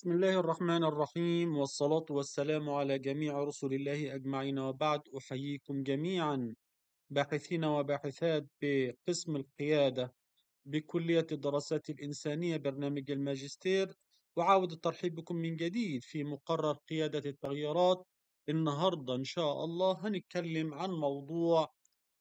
بسم الله الرحمن الرحيم والصلاة والسلام على جميع رسل الله أجمعين وبعد أحييكم جميعا باحثين وباحثات بقسم القيادة بكلية الدراسات الإنسانية برنامج الماجستير وعاود الترحيب بكم من جديد في مقرر قيادة التغييرات النهاردة إن شاء الله هنتكلم عن موضوع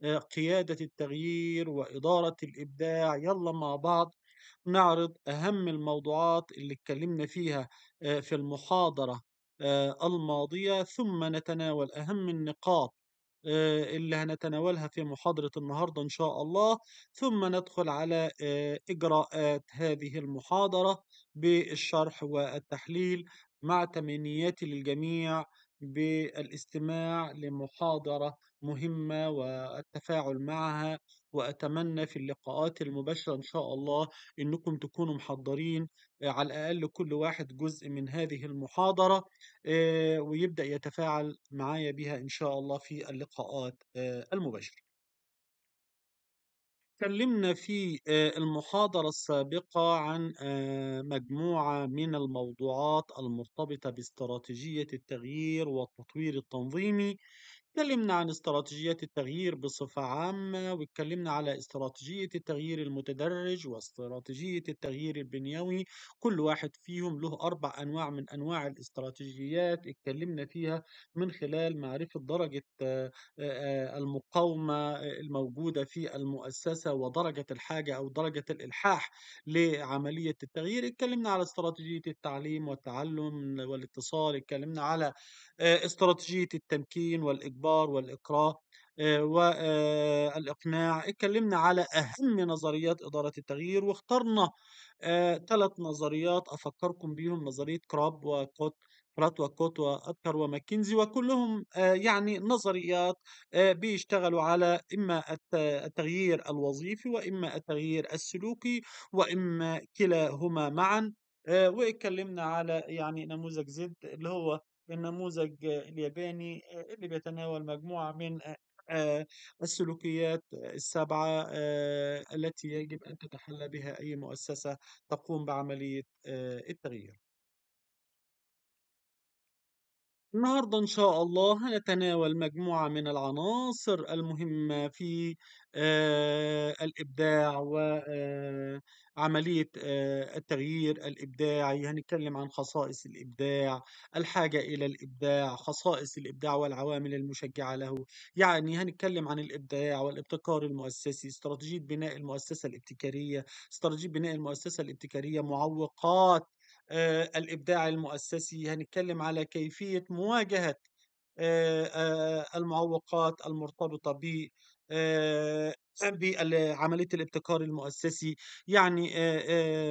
آه، قيادة التغيير وإدارة الإبداع يلا مع بعض نعرض أهم الموضوعات اللي اتكلمنا فيها آه، في المحاضرة آه، الماضية ثم نتناول أهم النقاط آه، اللي هنتناولها في محاضرة النهاردة إن شاء الله ثم ندخل على إجراءات هذه المحاضرة بالشرح والتحليل مع تمنياتي للجميع بالاستماع لمحاضرة مهمة والتفاعل معها وأتمنى في اللقاءات المباشرة إن شاء الله إنكم تكونوا محضرين آه، على الأقل كل واحد جزء من هذه المحاضرة آه، ويبدأ يتفاعل معايا بها إن شاء الله في اللقاءات آه، المباشرة تكلمنا في آه، المحاضرة السابقة عن آه، مجموعة من الموضوعات المرتبطة باستراتيجية التغيير والتطوير التنظيمي اتكلمنا عن استراتيجيات التغيير بصفة عامة واتكلمنا على استراتيجية التغيير المتدرج واستراتيجية التغيير البنيوي كل واحد فيهم له أربع أنواع من أنواع الاستراتيجيات اتكلمنا فيها من خلال معرفة درجة آه، آه، المقاومة الموجودة في المؤسسة ودرجة الحاجة أو درجة الإلحاح لعملية التغيير اتكلمنا على استراتيجية التعليم والتعلم والاتصال اتكلمنا على آه، استراتيجية التمكين والإجبار الإجبار والإكراه والإقناع آه، اتكلمنا على أهم نظريات إدارة التغيير واخترنا ثلاث آه، نظريات أفكركم بيهم نظرية كراب وكوت برات وكوت وأدكر وماكنزي وكلهم آه، يعني نظريات بيشتغلوا على إما التغيير الوظيفي وإما التغيير السلوكي وإما كلاهما معا واتكلمنا على يعني نموذج زد اللي هو النموذج الياباني آه، اللي بيتناول مجموعة من آه، آه، السلوكيات السبعة التي يجب أن تتحلى بها أي مؤسسة تقوم بعملية التغيير النهاردة إن شاء الله هنتناول مجموعة من العناصر المهمة في آه، الإبداع وعملية آه، آه، التغيير الإبداعي هنتكلم عن خصائص الإبداع الحاجة إلى الإبداع خصائص الإبداع والعوامل المشجعة له يعني هنتكلم عن الإبداع والابتكار المؤسسي استراتيجية بناء المؤسسة الابتكارية استراتيجية بناء المؤسسة الابتكارية معوقات آه، الإبداع المؤسسي هنتكلم على كيفية مواجهة آه، آه، المعوقات المرتبطة بعملية الابتكار المؤسسي يعني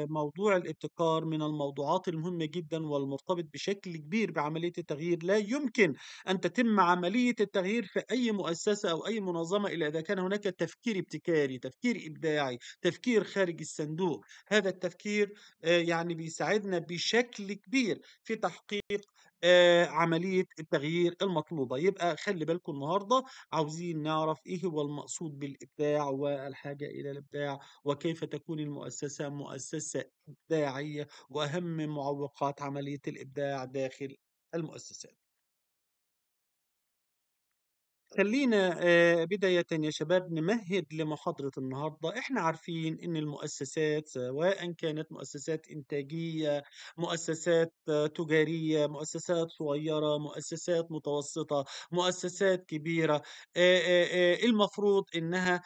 موضوع الابتكار من الموضوعات المهمة جدا والمرتبط بشكل كبير بعملية التغيير لا يمكن أن تتم عملية التغيير في أي مؤسسة أو أي منظمة إلا إذا كان هناك تفكير ابتكاري تفكير إبداعي تفكير خارج الصندوق هذا التفكير يعني بيساعدنا بشكل كبير في تحقيق آه، عملية التغيير المطلوبة يبقى خلي بالكم النهاردة عاوزين نعرف ايه هو المقصود بالإبداع والحاجة إلى الإبداع وكيف تكون المؤسسة مؤسسة إبداعية وأهم معوقات عملية الإبداع داخل المؤسسات خلينا آه، بداية يا شباب نمهد لمحاضرة النهاردة احنا عارفين ان المؤسسات سواء كانت مؤسسات انتاجية مؤسسات آه، تجارية مؤسسات صغيرة مؤسسات متوسطة مؤسسات كبيرة آه، المفروض انها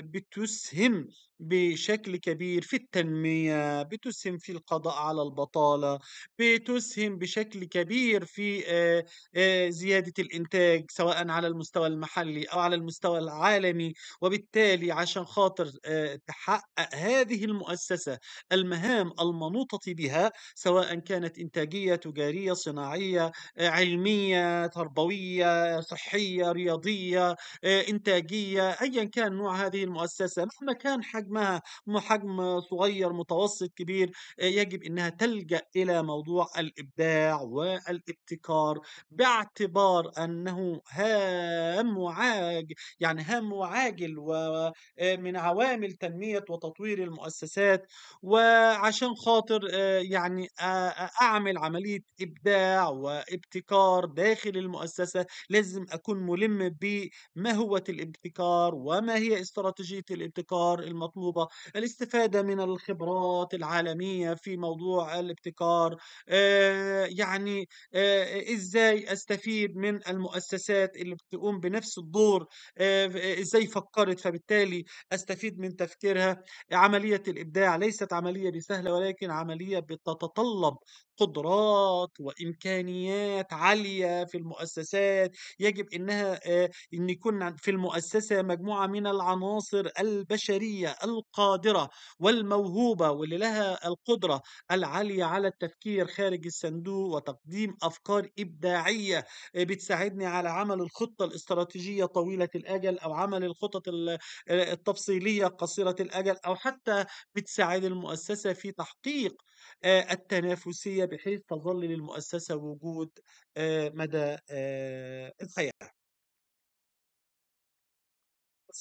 بتسهم بشكل كبير في التنمية بتسهم في القضاء على البطالة بتسهم بشكل كبير في آه، آه، زيادة الإنتاج سواء على المستوى المحلي أو على المستوى العالمي وبالتالي عشان خاطر آه، تحقق هذه المؤسسة المهام المنوطة بها سواء كانت إنتاجية تجارية صناعية علمية تربوية صحية رياضية إنتاجية أيا كان نوع هذه المؤسسة مهما كان حجم حجمها حجم صغير متوسط كبير آه، يجب انها تلجا الى موضوع الابداع والابتكار باعتبار انه هام وعاج يعني هام وعاجل ومن آه، عوامل تنميه وتطوير المؤسسات وعشان خاطر آه، يعني اعمل عمليه ابداع وابتكار داخل المؤسسه لازم اكون ملم بما هو الابتكار وما هي استراتيجيه الابتكار المطلوبه المطلوبة الاستفادة من الخبرات العالمية في موضوع الابتكار آه، يعني آه، ازاي استفيد من المؤسسات اللي بتقوم بنفس الدور آه، ازاي فكرت فبالتالي استفيد من تفكيرها عملية الابداع ليست عملية بسهلة ولكن عملية بتتطلب قدرات وامكانيات عاليه في المؤسسات يجب انها ان يكون في المؤسسه مجموعه من العناصر البشريه القادرة والموهوبة واللي لها القدرة العالية على التفكير خارج الصندوق وتقديم أفكار إبداعية آه، بتساعدني على عمل الخطة الاستراتيجية طويلة الأجل أو عمل الخطط آه، التفصيلية قصيرة الأجل أو حتى بتساعد المؤسسة في تحقيق آه، التنافسية بحيث تظل للمؤسسة وجود مدى الحياة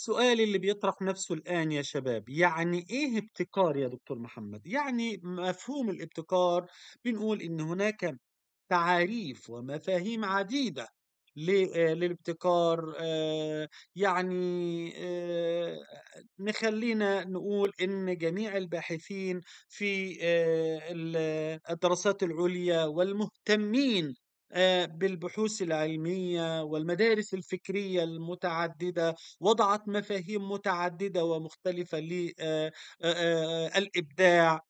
السؤال اللي بيطرح نفسه الآن يا شباب يعني إيه ابتكار يا دكتور محمد؟ يعني مفهوم الابتكار بنقول إن هناك تعاريف ومفاهيم عديدة آه، للابتكار آه، يعني آه، نخلينا نقول ان جميع الباحثين في الدراسات العليا والمهتمين آه، بالبحوث العلمية والمدارس الفكرية المتعددة وضعت مفاهيم متعددة ومختلفة للإبداع آه،, آه،,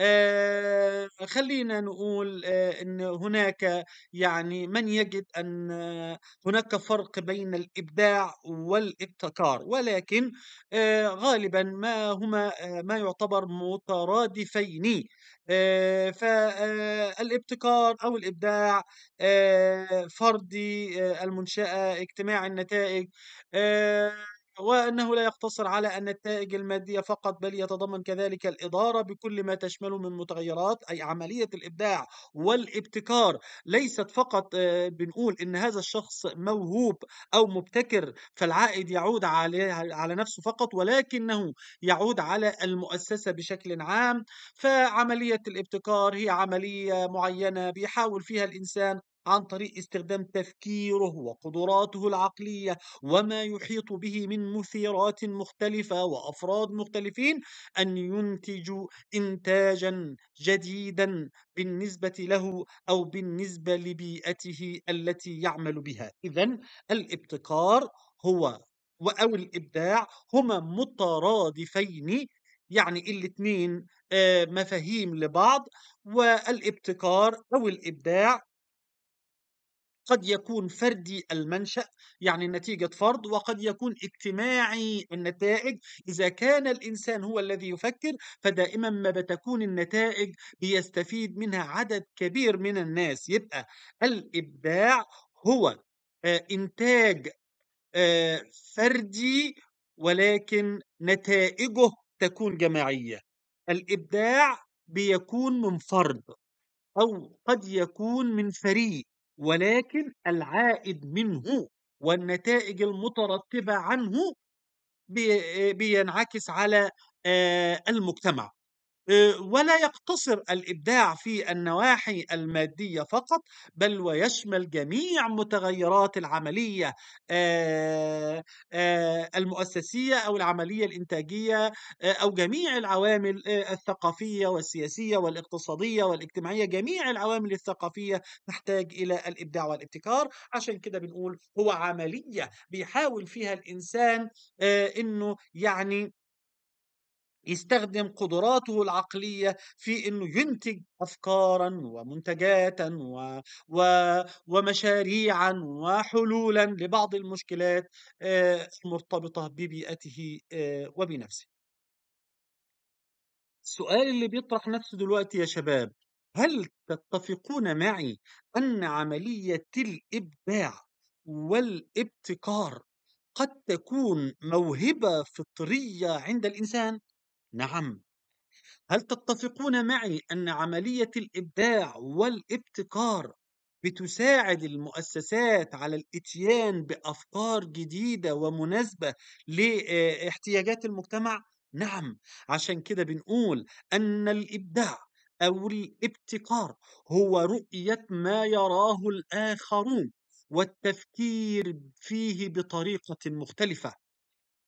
آه خلينا نقول آه ان هناك يعني من يجد ان آه هناك فرق بين الابداع والابتكار ولكن غالبا ما هما ما يعتبر مترادفين آه، فالابتكار آه، او الابداع آه، فردي المنشاه اجتماع النتائج وأنه لا يقتصر على النتائج المادية فقط بل يتضمن كذلك الإدارة بكل ما تشمله من متغيرات أي عملية الإبداع والابتكار ليست فقط آه، بنقول إن هذا الشخص موهوب أو مبتكر فالعائد يعود عليه على نفسه فقط ولكنه يعود على المؤسسة بشكل عام فعملية الابتكار هي عملية معينة بيحاول فيها الإنسان عن طريق استخدام تفكيره وقدراته العقلية وما يحيط به من مثيرات مختلفة وأفراد مختلفين أن ينتج إنتاجا جديدا بالنسبة له أو بالنسبة لبيئته التي يعمل بها إذا الابتكار هو أو الإبداع هما مترادفين يعني الاثنين آه، مفاهيم لبعض والابتكار أو الإبداع قد يكون فردي المنشأ يعني نتيجة فرد وقد يكون اجتماعي النتائج إذا كان الإنسان هو الذي يفكر فدائما ما بتكون النتائج بيستفيد منها عدد كبير من الناس يبقى الإبداع هو آه، إنتاج آه، فردي ولكن نتائجه تكون جماعية الإبداع بيكون من فرد أو قد يكون من فريق ولكن العائد منه والنتائج المترتبة عنه بينعكس على آه، المجتمع آه، ولا يقتصر الابداع في النواحي الماديه فقط بل ويشمل جميع متغيرات العمليه آه، آه، المؤسسيه او العمليه الانتاجيه او جميع العوامل الثقافيه والسياسيه والاقتصاديه والاجتماعيه جميع العوامل الثقافيه تحتاج الى الابداع والابتكار عشان كده بنقول هو عمليه بيحاول فيها الانسان انه يعني يستخدم قدراته العقلية في أنه ينتج أفكارا ومنتجات و... و... ومشاريعا وحلولا لبعض المشكلات المرتبطة آه، ببيئته آه، وبنفسه السؤال اللي بيطرح نفسه دلوقتي يا شباب هل تتفقون معي أن عملية الإبداع والابتكار قد تكون موهبة فطرية عند الإنسان نعم هل تتفقون معي أن عملية الإبداع والابتكار بتساعد المؤسسات على الإتيان بأفكار جديدة ومناسبة لاحتياجات المجتمع؟ نعم عشان كده بنقول أن الإبداع أو الابتكار هو رؤية ما يراه الآخرون والتفكير فيه بطريقة مختلفة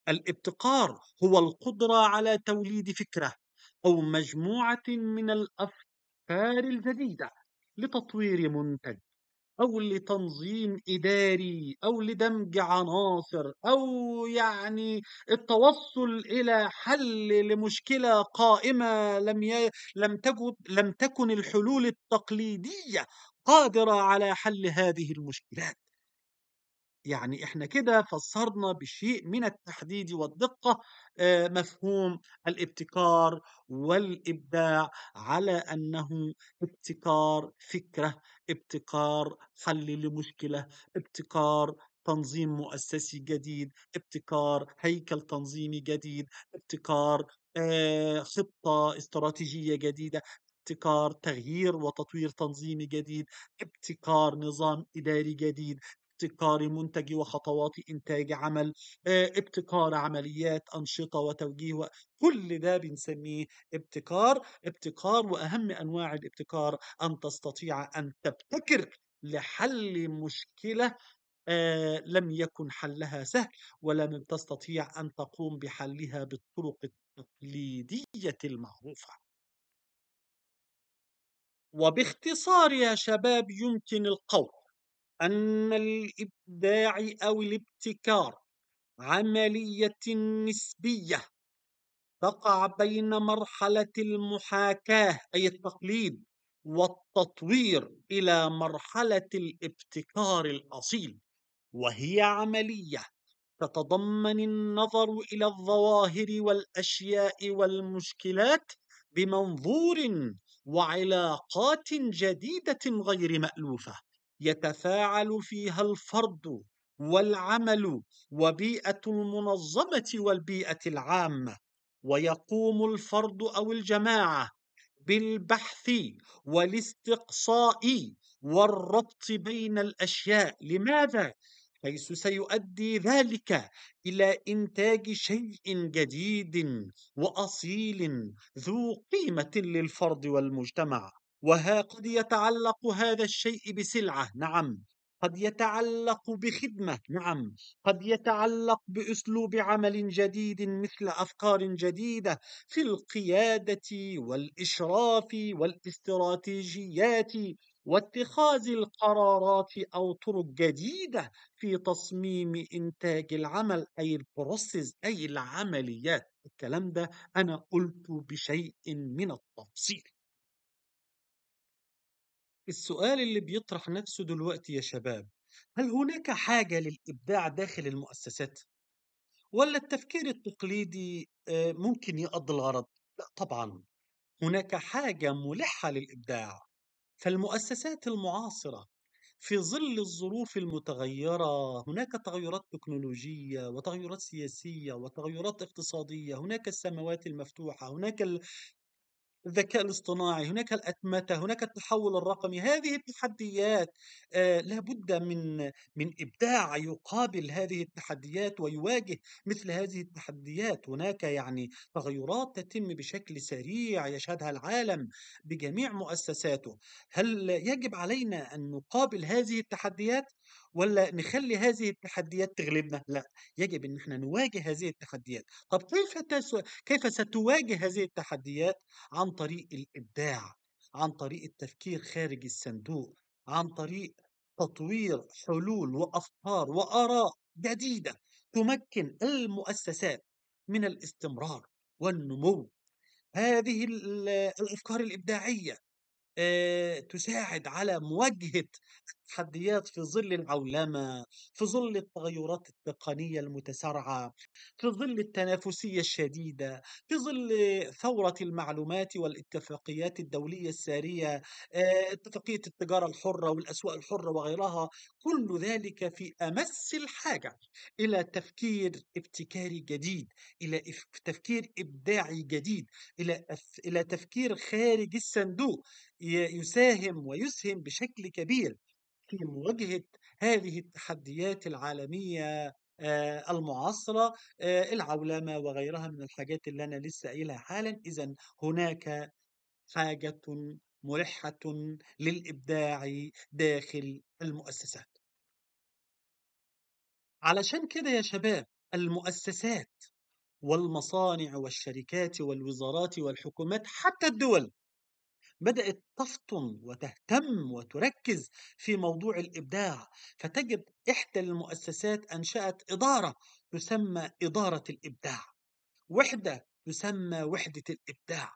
الابتكار هو القدرة على توليد فكرة أو مجموعة من الأفكار الجديدة لتطوير منتج أو لتنظيم إداري أو لدمج عناصر أو يعني التوصل إلى حل لمشكلة قائمة لم ي... لم تجد لم تكن الحلول التقليدية قادرة على حل هذه المشكلات. يعني احنا كده فسرنا بشيء من التحديد والدقة آه، مفهوم الابتكار والإبداع على أنه ابتكار فكرة ابتكار حل لمشكلة ابتكار تنظيم مؤسسي جديد ابتكار هيكل تنظيمي جديد ابتكار آه، خطة استراتيجية جديدة ابتكار تغيير وتطوير تنظيمي جديد ابتكار نظام إداري جديد ابتكار منتج وخطوات إنتاج عمل آه، ابتكار عمليات أنشطة وتوجيه كل ده بنسميه ابتكار ابتكار وأهم أنواع الابتكار أن تستطيع أن تبتكر لحل مشكلة آه لم يكن حلها سهل ولم تستطيع أن تقوم بحلها بالطرق التقليدية المعروفة وباختصار يا شباب يمكن القول أن الإبداع أو الابتكار عملية نسبية تقع بين مرحلة المحاكاة أي التقليد والتطوير إلى مرحلة الابتكار الأصيل وهي عملية تتضمن النظر إلى الظواهر والأشياء والمشكلات بمنظور وعلاقات جديدة غير مألوفة يتفاعل فيها الفرد والعمل وبيئة المنظمة والبيئة العامة ويقوم الفرد أو الجماعة بالبحث والاستقصاء والربط بين الأشياء لماذا؟ حيث سيؤدي ذلك إلى إنتاج شيء جديد وأصيل ذو قيمة للفرد والمجتمع وها قد يتعلق هذا الشيء بسلعة نعم قد يتعلق بخدمة نعم قد يتعلق بأسلوب عمل جديد مثل أفكار جديدة في القيادة والإشراف والاستراتيجيات واتخاذ القرارات أو طرق جديدة في تصميم إنتاج العمل أي البروسيس أي العمليات الكلام ده أنا قلته بشيء من التفصيل السؤال اللي بيطرح نفسه دلوقتي يا شباب هل هناك حاجة للإبداع داخل المؤسسات؟ ولا التفكير التقليدي آه، ممكن يقضي الغرض؟ لا طبعا هناك حاجة ملحة للإبداع فالمؤسسات المعاصرة في ظل الظروف المتغيرة هناك تغيرات تكنولوجية وتغيرات سياسية وتغيرات اقتصادية هناك السماوات المفتوحة هناك الذكاء الاصطناعي هناك الأتمتة هناك التحول الرقمي هذه التحديات آه، لابد من من إبداع يقابل هذه التحديات ويواجه مثل هذه التحديات هناك يعني تغيرات تتم بشكل سريع يشهدها العالم بجميع مؤسساته هل يجب علينا أن نقابل هذه التحديات ولا نخلي هذه التحديات تغلبنا لا يجب ان احنا نواجه هذه التحديات طب كيف تسو... كيف ستواجه هذه التحديات عن طريق الابداع عن طريق التفكير خارج الصندوق عن طريق تطوير حلول وافكار واراء جديده تمكن المؤسسات من الاستمرار والنمو هذه الافكار الابداعيه آه، تساعد على مواجهة التحديات في ظل العولمة في ظل التغيرات التقنية المتسارعة في ظل التنافسية الشديدة في ظل ثورة المعلومات والاتفاقيات الدولية السارية آه، اتفاقية التجارة الحرة والأسواق الحرة وغيرها كل ذلك في أمس الحاجة إلى تفكير ابتكاري جديد إلى تفكير إبداعي جديد إلى إلى تفكير خارج الصندوق يساهم ويسهم بشكل كبير في مواجهه هذه التحديات العالميه آه، المعاصرة آه، العولمة وغيرها من الحاجات اللي أنا لسه قايلها حالا إذا هناك حاجة ملحة للإبداع داخل المؤسسات علشان كده يا شباب المؤسسات والمصانع والشركات والوزارات والحكومات حتى الدول بدأت تفطن وتهتم وتركز في موضوع الإبداع فتجد إحدى المؤسسات أنشأت إدارة تسمى إدارة الإبداع وحدة تسمى وحدة الإبداع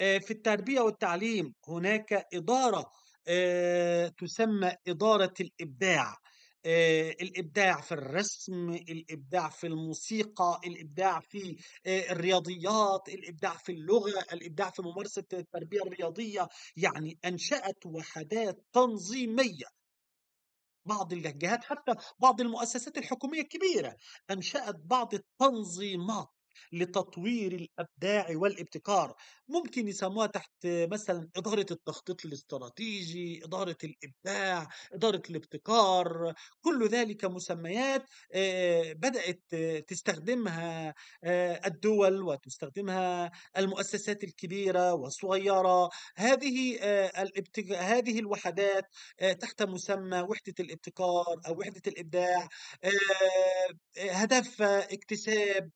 آه، في التربية والتعليم هناك إدارة آه، تسمى إدارة الإبداع آه، الابداع في الرسم الابداع في الموسيقى الابداع في آه، الرياضيات الابداع في اللغه الابداع في ممارسه التربيه الرياضيه يعني انشات وحدات تنظيميه بعض الجهات حتى بعض المؤسسات الحكوميه الكبيره انشات بعض التنظيمات لتطوير الابداع والابتكار ممكن يسموها تحت مثلا اداره التخطيط الاستراتيجي اداره الابداع اداره الابتكار كل ذلك مسميات بدات تستخدمها الدول وتستخدمها المؤسسات الكبيره والصغيره هذه الابتك... هذه الوحدات تحت مسمى وحده الابتكار او وحده الابداع هدف اكتساب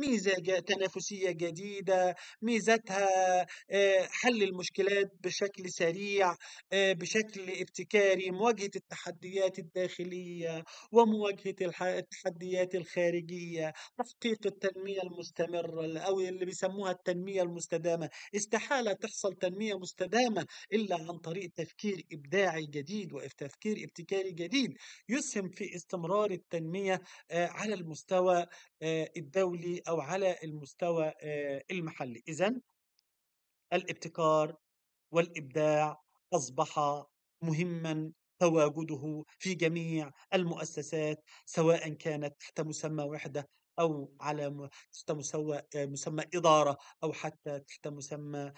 ميزة تنافسية جديدة ميزتها حل المشكلات بشكل سريع بشكل ابتكاري مواجهة التحديات الداخلية ومواجهة التحديات الخارجية تحقيق التنمية المستمرة أو اللي بيسموها التنمية المستدامة استحالة تحصل تنمية مستدامة إلا عن طريق تفكير إبداعي جديد وتفكير ابتكاري جديد يسهم في استمرار التنمية على المستوى آه، الدولي أو على المستوى آه، المحلي إذا الابتكار والإبداع أصبح مهما تواجده في جميع المؤسسات سواء كانت تحت مسمى وحدة أو على تحت مسمى آه، مسمى إدارة أو حتى تحت مسمى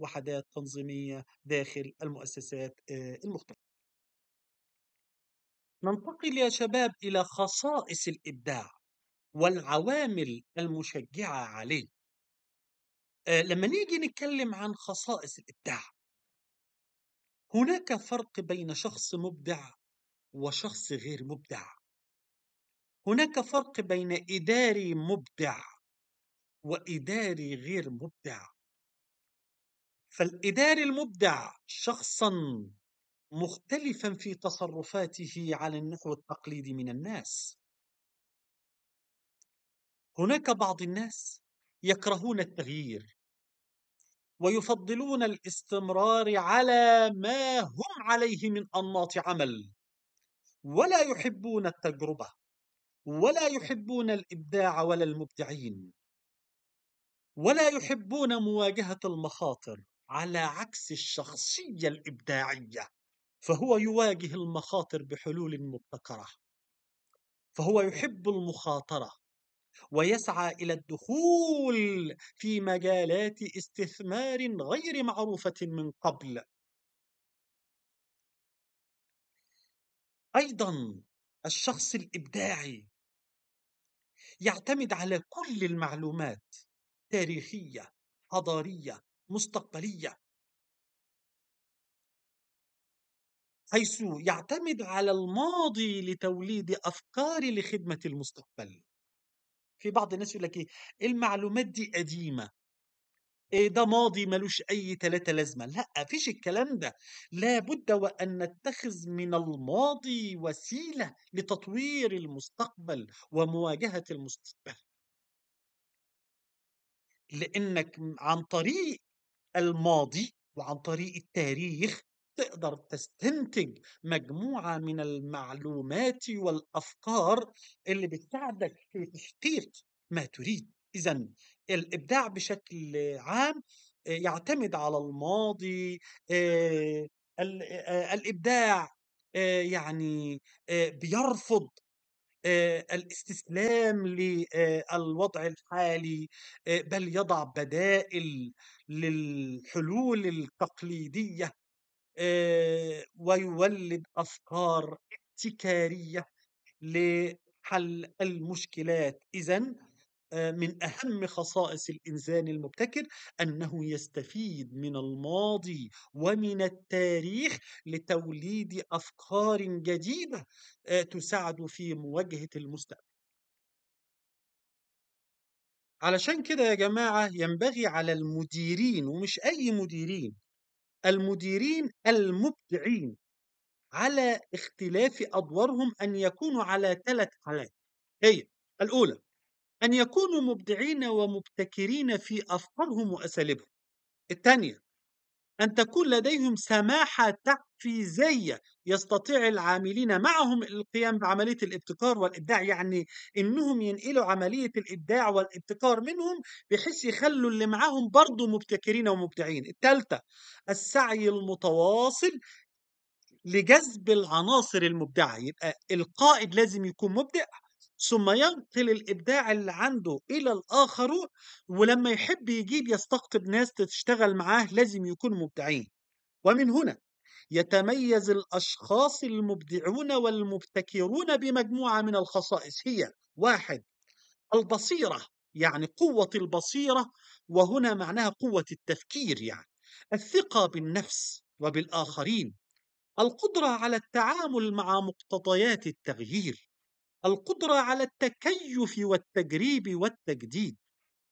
وحدات تنظيمية داخل المؤسسات المختلفة. ننتقل يا شباب إلى خصائص الإبداع والعوامل المشجعة عليه آه لما نيجي نتكلم عن خصائص الإبداع هناك فرق بين شخص مبدع وشخص غير مبدع هناك فرق بين إداري مبدع وإداري غير مبدع فالإداري المبدع شخصا مختلفا في تصرفاته على النحو التقليدي من الناس هناك بعض الناس يكرهون التغيير ويفضلون الاستمرار على ما هم عليه من انماط عمل ولا يحبون التجربه ولا يحبون الابداع ولا المبدعين ولا يحبون مواجهه المخاطر على عكس الشخصيه الابداعيه فهو يواجه المخاطر بحلول مبتكره فهو يحب المخاطره ويسعى إلى الدخول في مجالات استثمار غير معروفة من قبل أيضا الشخص الإبداعي يعتمد على كل المعلومات تاريخية حضارية مستقبلية حيث يعتمد على الماضي لتوليد أفكار لخدمة المستقبل في بعض الناس يقول لك ايه المعلومات دي قديمه إيه ده ماضي ملوش اي تلاتة لازمه لا فيش الكلام ده لابد وان نتخذ من الماضي وسيله لتطوير المستقبل ومواجهه المستقبل لانك عن طريق الماضي وعن طريق التاريخ تقدر تستنتج مجموعة من المعلومات والأفكار اللي بتساعدك في تحقيق ما تريد إذا الإبداع بشكل عام آه، يعتمد على الماضي آه، آه، الإبداع يعني بيرفض الاستسلام للوضع الحالي بل يضع بدائل للحلول التقليديه آه، ويولد أفكار ابتكارية لحل المشكلات إذا آه، من أهم خصائص الإنسان المبتكر أنه يستفيد من الماضي ومن التاريخ لتوليد أفكار جديدة آه، تساعد في مواجهة المستقبل علشان كده يا جماعة ينبغي على المديرين ومش أي مديرين المديرين المبدعين على اختلاف أدوارهم أن يكونوا على ثلاث حالات هي الأولى أن يكونوا مبدعين ومبتكرين في أفكارهم وأساليبهم الثانية أن تكون لديهم سماحة تحفيزية يستطيع العاملين معهم القيام بعملية الابتكار والإبداع يعني إنهم ينقلوا عملية الإبداع والابتكار منهم بحيث يخلوا اللي معاهم برضه مبتكرين ومبدعين الثالثة السعي المتواصل لجذب العناصر المبدعة يبقى القائد لازم يكون مبدع ثم ينقل الابداع اللي عنده الى الاخرون ولما يحب يجيب يستقطب ناس تشتغل معاه لازم يكونوا مبدعين ومن هنا يتميز الاشخاص المبدعون والمبتكرون بمجموعه من الخصائص هي واحد البصيره يعني قوه البصيره وهنا معناها قوه التفكير يعني الثقه بالنفس وبالاخرين القدره على التعامل مع مقتضيات التغيير القدرة على التكيف والتجريب والتجديد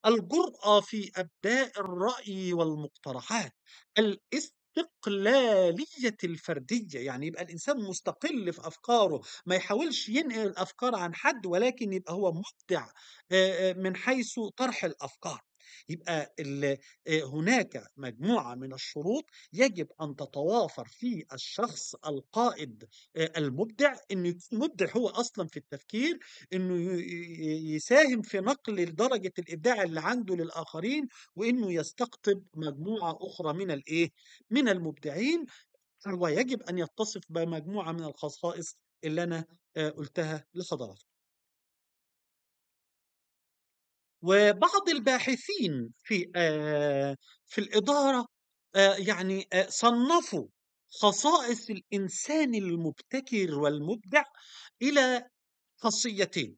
الجرأة في أبداء الرأي والمقترحات الاستقلالية الفردية يعني يبقى الإنسان مستقل في أفكاره ما يحاولش ينقل الأفكار عن حد ولكن يبقى هو مبدع من حيث طرح الأفكار يبقى هناك مجموعة من الشروط يجب أن تتوافر في الشخص القائد المبدع أنه مبدع هو أصلا في التفكير أنه يساهم في نقل درجة الإبداع اللي عنده للآخرين وأنه يستقطب مجموعة أخرى من الإيه؟ من المبدعين ويجب أن يتصف بمجموعة من الخصائص اللي أنا قلتها لحضراتكم وبعض الباحثين في آه، في الإدارة آه، يعني آه، صنفوا خصائص الإنسان المبتكر والمبدع إلى خاصيتين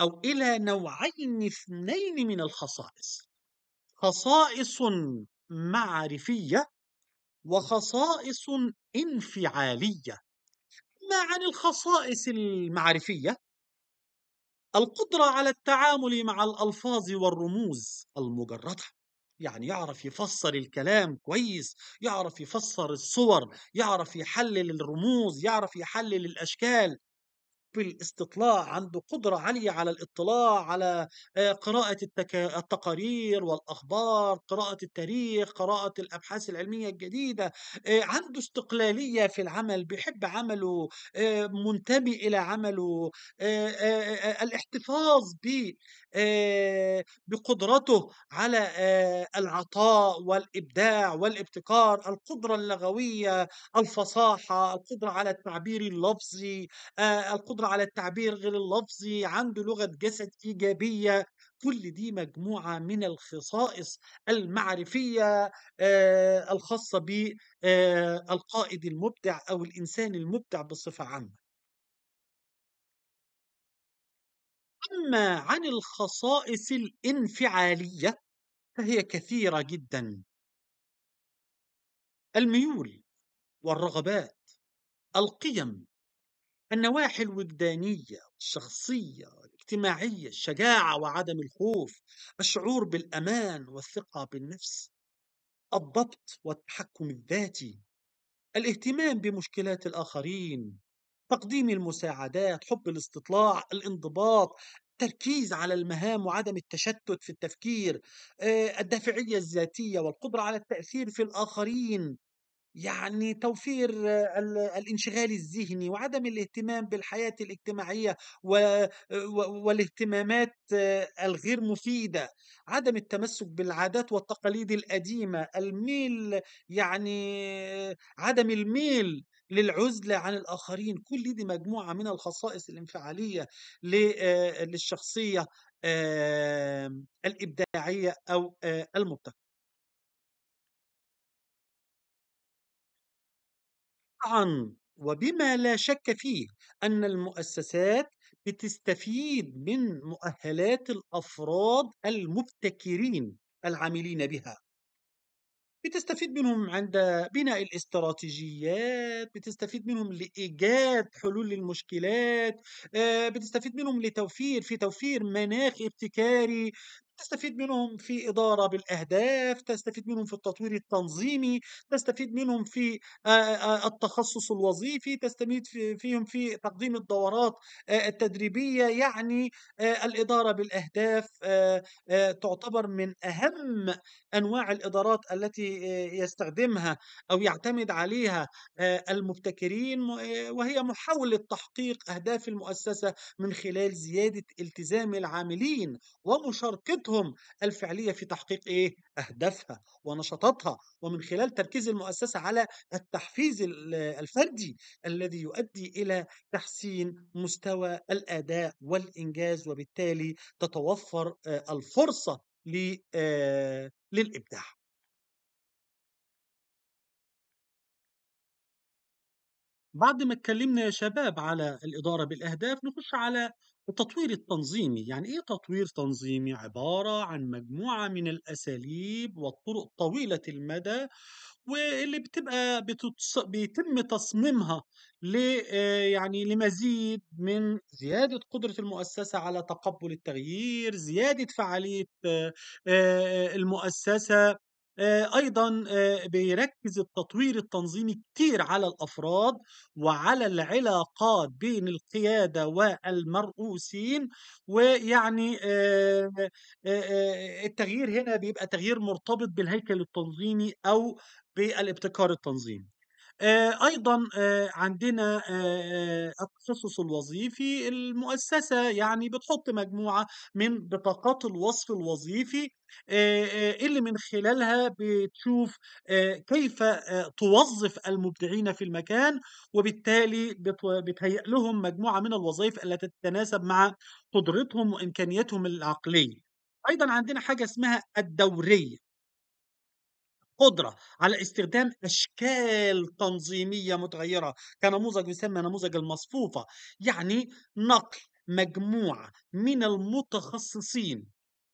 أو إلى نوعين اثنين من الخصائص خصائص معرفية وخصائص انفعالية ما عن الخصائص المعرفية القدرة على التعامل مع الألفاظ والرموز المجردة يعني يعرف يفسر الكلام كويس يعرف يفسر الصور يعرف يحلل الرموز يعرف يحلل الأشكال الاستطلاع عنده قدرة عالية على الاطلاع على آه، قراءة التقارير والأخبار قراءة التاريخ قراءة الأبحاث العلمية الجديدة آه، عنده استقلالية في العمل بيحب عمله آه، منتمي إلى عمله الاحتفاظ ب بقدرته على العطاء والإبداع والابتكار القدرة اللغوية الفصاحة القدرة على التعبير اللفظي القدرة على التعبير غير اللفظي عنده لغة جسد إيجابية كل دي مجموعة من الخصائص المعرفية آه، الخاصة بالقائد آه، المبدع أو الإنسان المبدع بصفة عامة أما عن الخصائص الانفعالية فهي كثيرة جدا الميول والرغبات القيم النواحي الوجدانية الشخصية الاجتماعية الشجاعة وعدم الخوف الشعور بالأمان والثقة بالنفس الضبط والتحكم الذاتي الاهتمام بمشكلات الآخرين تقديم المساعدات حب الاستطلاع الانضباط التركيز على المهام وعدم التشتت في التفكير آه، الدافعية الذاتية والقدرة على التأثير في الآخرين يعني توفير الانشغال الذهني وعدم الاهتمام بالحياة الاجتماعية والاهتمامات الغير مفيدة عدم التمسك بالعادات والتقاليد القديمة الميل يعني عدم الميل للعزلة عن الآخرين كل دي مجموعة من الخصائص الانفعالية للشخصية الإبداعية أو آه، المبتكرة قطعا وبما لا شك فيه أن المؤسسات بتستفيد من مؤهلات الأفراد المبتكرين العاملين بها بتستفيد منهم عند بناء الاستراتيجيات بتستفيد منهم لإيجاد حلول للمشكلات آه، بتستفيد منهم لتوفير في توفير مناخ ابتكاري تستفيد منهم في إدارة بالأهداف تستفيد منهم في التطوير التنظيمي تستفيد منهم في التخصص الوظيفي تستفيد فيهم في تقديم الدورات التدريبية يعني الإدارة بالأهداف تعتبر من أهم أنواع الإدارات التي يستخدمها أو يعتمد عليها المبتكرين وهي محاولة تحقيق أهداف المؤسسة من خلال زيادة التزام العاملين ومشاركتهم قدرتهم الفعلية في تحقيق إيه؟ أهدافها ونشاطاتها ومن خلال تركيز المؤسسة على التحفيز الفردي الذي يؤدي إلى تحسين مستوى الأداء والإنجاز وبالتالي تتوفر آه، الفرصة آه، للإبداع بعد ما اتكلمنا يا شباب على الإدارة بالأهداف نخش على التطوير التنظيمي يعني ايه تطوير تنظيمي عباره عن مجموعه من الاساليب والطرق طويله المدى واللي بتبقى بتتص... بيتم تصميمها ل آه، يعني لمزيد من زياده قدره المؤسسه على تقبل التغيير زياده فعاليه آه، آه، المؤسسه آه، ايضا آه، بيركز التطوير التنظيمي كتير على الافراد وعلى العلاقات بين القياده والمرؤوسين ويعني آه، التغيير هنا بيبقى تغيير مرتبط بالهيكل التنظيمي او بالابتكار التنظيمي آه، ايضا آه، عندنا آه، التخصص الوظيفي المؤسسه يعني بتحط مجموعه من بطاقات الوصف الوظيفي اللي من خلالها بتشوف كيف توظف المبدعين في المكان وبالتالي بتهيئ لهم مجموعه من الوظائف التي تتناسب مع قدرتهم وامكانياتهم العقليه. ايضا عندنا حاجه اسمها الدوريه قدرة على استخدام أشكال تنظيمية متغيرة كنموذج يسمى نموذج المصفوفة يعني نقل مجموعة من المتخصصين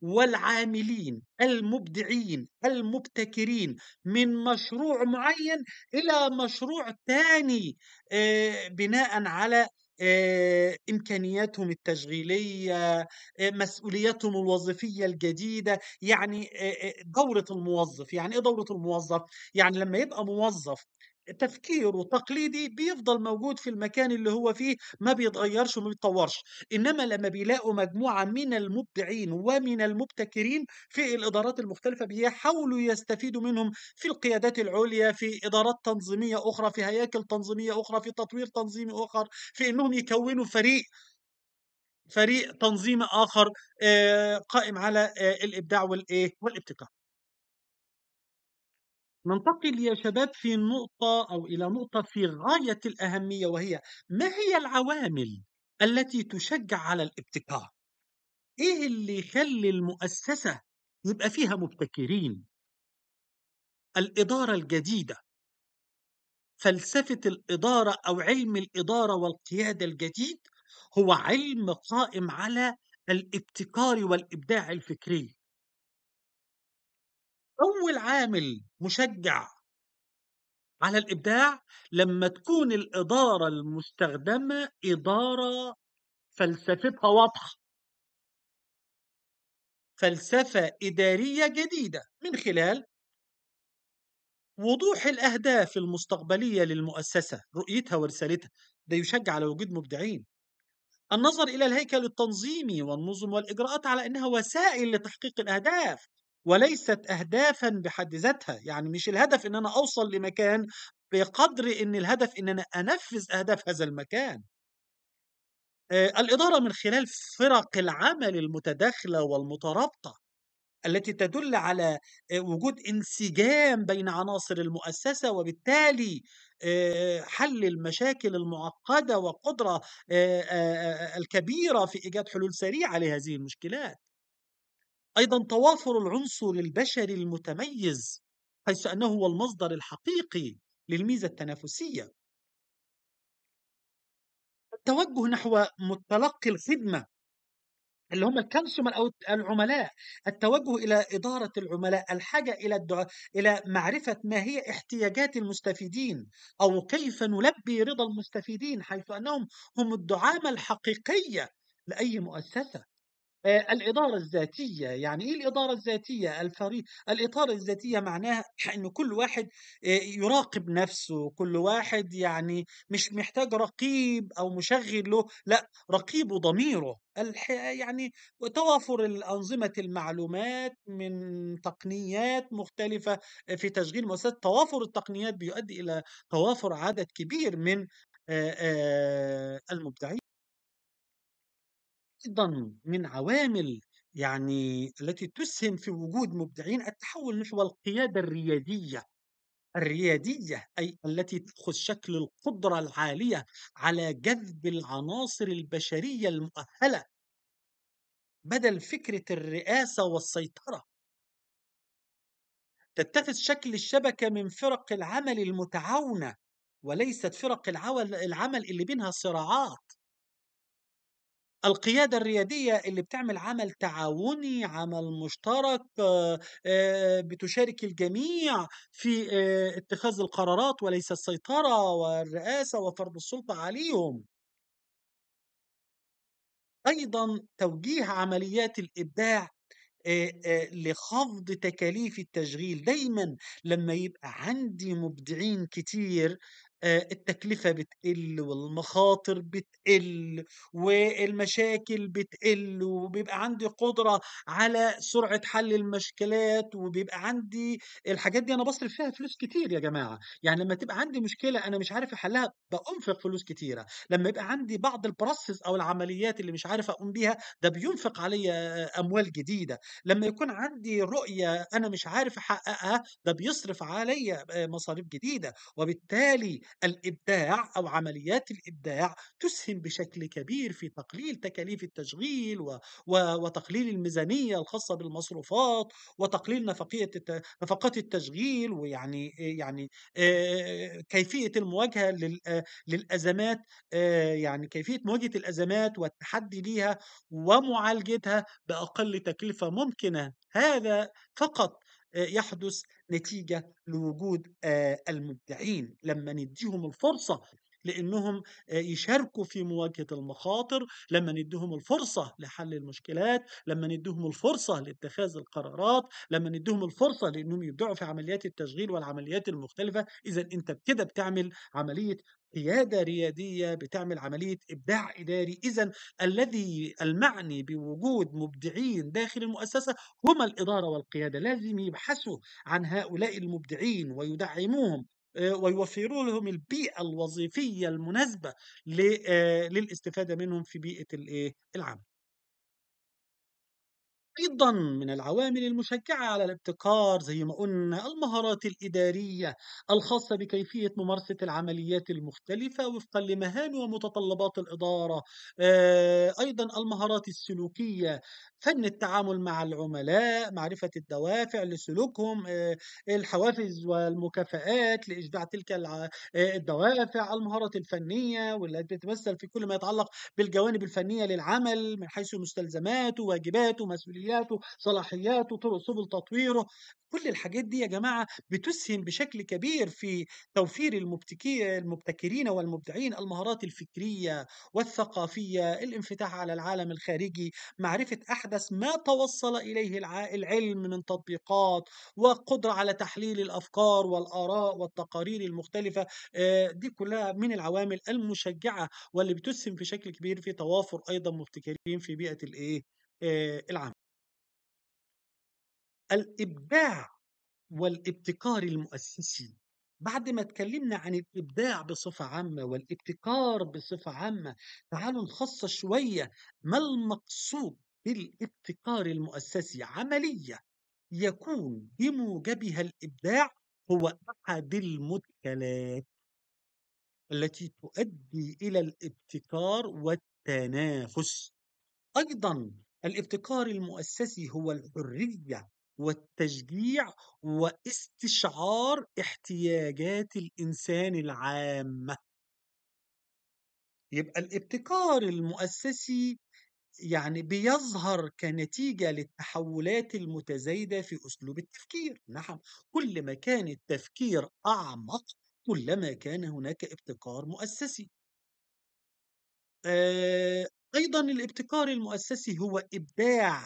والعاملين المبدعين المبتكرين من مشروع معين إلى مشروع ثاني آه، بناء على آه، امكانياتهم التشغيليه آه، مسؤولياتهم الوظيفيه الجديده يعني آه، دوره الموظف يعني ايه دوره الموظف يعني لما يبقى موظف تفكيره تقليدي بيفضل موجود في المكان اللي هو فيه ما بيتغيرش وما بيتطورش انما لما بيلاقوا مجموعه من المبدعين ومن المبتكرين في الادارات المختلفه بيحاولوا يستفيدوا منهم في القيادات العليا في ادارات تنظيميه اخرى في هياكل تنظيميه اخرى في تطوير تنظيمي اخر في انهم يكونوا فريق فريق تنظيمي اخر آه، قائم على آه، الابداع والايه والابتكار ننتقل يا شباب في نقطة أو إلى نقطة في غاية الأهمية وهي ما هي العوامل التي تشجع على الابتكار؟ إيه اللي يخلي المؤسسة يبقى فيها مبتكرين؟ الإدارة الجديدة فلسفة الإدارة أو علم الإدارة والقيادة الجديد هو علم قائم على الابتكار والإبداع الفكري أول عامل مشجع على الإبداع لما تكون الإدارة المستخدمة إدارة فلسفتها واضحة فلسفة إدارية جديدة من خلال وضوح الأهداف المستقبلية للمؤسسة رؤيتها ورسالتها ده يشجع على وجود مبدعين النظر إلى الهيكل التنظيمي والنظم والإجراءات على أنها وسائل لتحقيق الأهداف وليست اهدافا بحد ذاتها يعني مش الهدف ان انا اوصل لمكان بقدر ان الهدف ان انا انفذ اهداف هذا المكان آه، الإدارة من خلال فرق العمل المتداخلة والمترابطة التي تدل على آه، وجود انسجام بين عناصر المؤسسة وبالتالي آه، حل المشاكل المعقدة وقدرة الكبيرة في إيجاد حلول سريعة لهذه المشكلات أيضا توافر العنصر البشري المتميز حيث أنه هو المصدر الحقيقي للميزة التنافسية التوجه نحو متلقي الخدمة اللي هم الكونسومر او العملاء التوجه الى اداره العملاء الحاجه الى الدعاء الى معرفه ما هي احتياجات المستفيدين او كيف نلبي رضا المستفيدين حيث انهم هم الدعامه الحقيقيه لاي مؤسسه آه، الإدارة الذاتية يعني إيه الإدارة الذاتية الفريق الإطار الذاتية معناها أنه كل واحد آه، يراقب نفسه كل واحد يعني مش محتاج رقيب أو مشغل له لا رقيبه ضميره الح... يعني توافر الأنظمة المعلومات من تقنيات مختلفة آه، في تشغيل مؤسسات توافر التقنيات بيؤدي إلى توافر عدد كبير من المبدعين أيضًا من عوامل يعني التي تسهم في وجود مبدعين التحول نحو القيادة الريادية، الريادية أي التي تأخذ شكل القدرة العالية على جذب العناصر البشرية المؤهلة بدل فكرة الرئاسة والسيطرة. تتخذ شكل الشبكة من فرق العمل المتعاونة وليست فرق العمل اللي بينها صراعات. القيادة الريادية اللي بتعمل عمل تعاوني عمل مشترك آه، آه، بتشارك الجميع في آه، اتخاذ القرارات وليس السيطرة والرئاسة وفرض السلطة عليهم أيضا توجيه عمليات الإبداع لخفض تكاليف التشغيل دايما لما يبقى عندي مبدعين كتير آه، التكلفة بتقل والمخاطر بتقل والمشاكل بتقل وبيبقى عندي قدرة على سرعة حل المشكلات وبيبقى عندي الحاجات دي أنا بصرف فيها فلوس كتير يا جماعة يعني لما تبقى عندي مشكلة أنا مش عارف أحلها بأنفق فلوس كتيرة لما يبقى عندي بعض البروسس أو العمليات اللي مش عارف أقوم بيها ده بينفق عليا أموال جديدة لما يكون عندي رؤية أنا مش عارف أحققها ده بيصرف عليا مصاريف جديدة وبالتالي الإبداع أو عمليات الإبداع تسهم بشكل كبير في تقليل تكاليف التشغيل وتقليل الميزانية الخاصة بالمصروفات وتقليل نفقية نفقات التشغيل ويعني يعني كيفية المواجهة للأزمات يعني كيفية مواجهة الأزمات والتحدي ليها ومعالجتها بأقل تكلفة ممكنة هذا فقط يحدث نتيجه لوجود آه، المبدعين لما نديهم الفرصه لانهم آه، يشاركوا في مواجهه المخاطر لما نديهم الفرصه لحل المشكلات لما نديهم الفرصه لاتخاذ القرارات لما نديهم الفرصه لانهم يبدعوا في عمليات التشغيل والعمليات المختلفه اذا انت كده بتعمل عمليه قياده رياديه بتعمل عمليه ابداع اداري اذا الذي المعني بوجود مبدعين داخل المؤسسه هما الاداره والقياده لازم يبحثوا عن هؤلاء المبدعين ويدعموهم آه، ويوفروا لهم البيئه الوظيفيه المناسبه آه، للاستفاده منهم في بيئه العمل أيضا من العوامل المشجعة على الابتكار زي ما قلنا المهارات الإدارية الخاصة بكيفية ممارسة العمليات المختلفة وفقا لمهام ومتطلبات الإدارة آه، أيضا المهارات السلوكية فن التعامل مع العملاء معرفة الدوافع لسلوكهم آه، الحوافز والمكافآت لإشباع تلك آه، الدوافع المهارات الفنية والتي تتمثل في كل ما يتعلق بالجوانب الفنية للعمل من حيث مستلزماته واجباته مسؤولياته صلاحياته طرق سبل تطويره كل الحاجات دي يا جماعة بتسهم بشكل كبير في توفير المبتكرين والمبدعين المهارات الفكرية والثقافية الانفتاح على العالم الخارجي معرفة أحد حدث ما توصل إليه العلم من تطبيقات وقدرة على تحليل الأفكار والآراء والتقارير المختلفة آه، دي كلها من العوامل المشجعة واللي بتسهم في شكل كبير في توافر أيضا مبتكرين في بيئة الإيه آه، العمل الإبداع والابتكار المؤسسي بعد ما اتكلمنا عن الابداع بصفه عامه والابتكار بصفه عامه تعالوا نخصص شويه ما المقصود بالابتكار المؤسسي عملية يكون بموجبها الإبداع هو أحد المدخلات التي تؤدي إلى الابتكار والتنافس أيضا الابتكار المؤسسي هو الحرية والتشجيع واستشعار احتياجات الإنسان العامة يبقى الابتكار المؤسسي يعني بيظهر كنتيجة للتحولات المتزايدة في أسلوب التفكير نعم كل ما كان التفكير أعمق كلما كان هناك ابتكار مؤسسي آه، أيضا الابتكار المؤسسي هو إبداع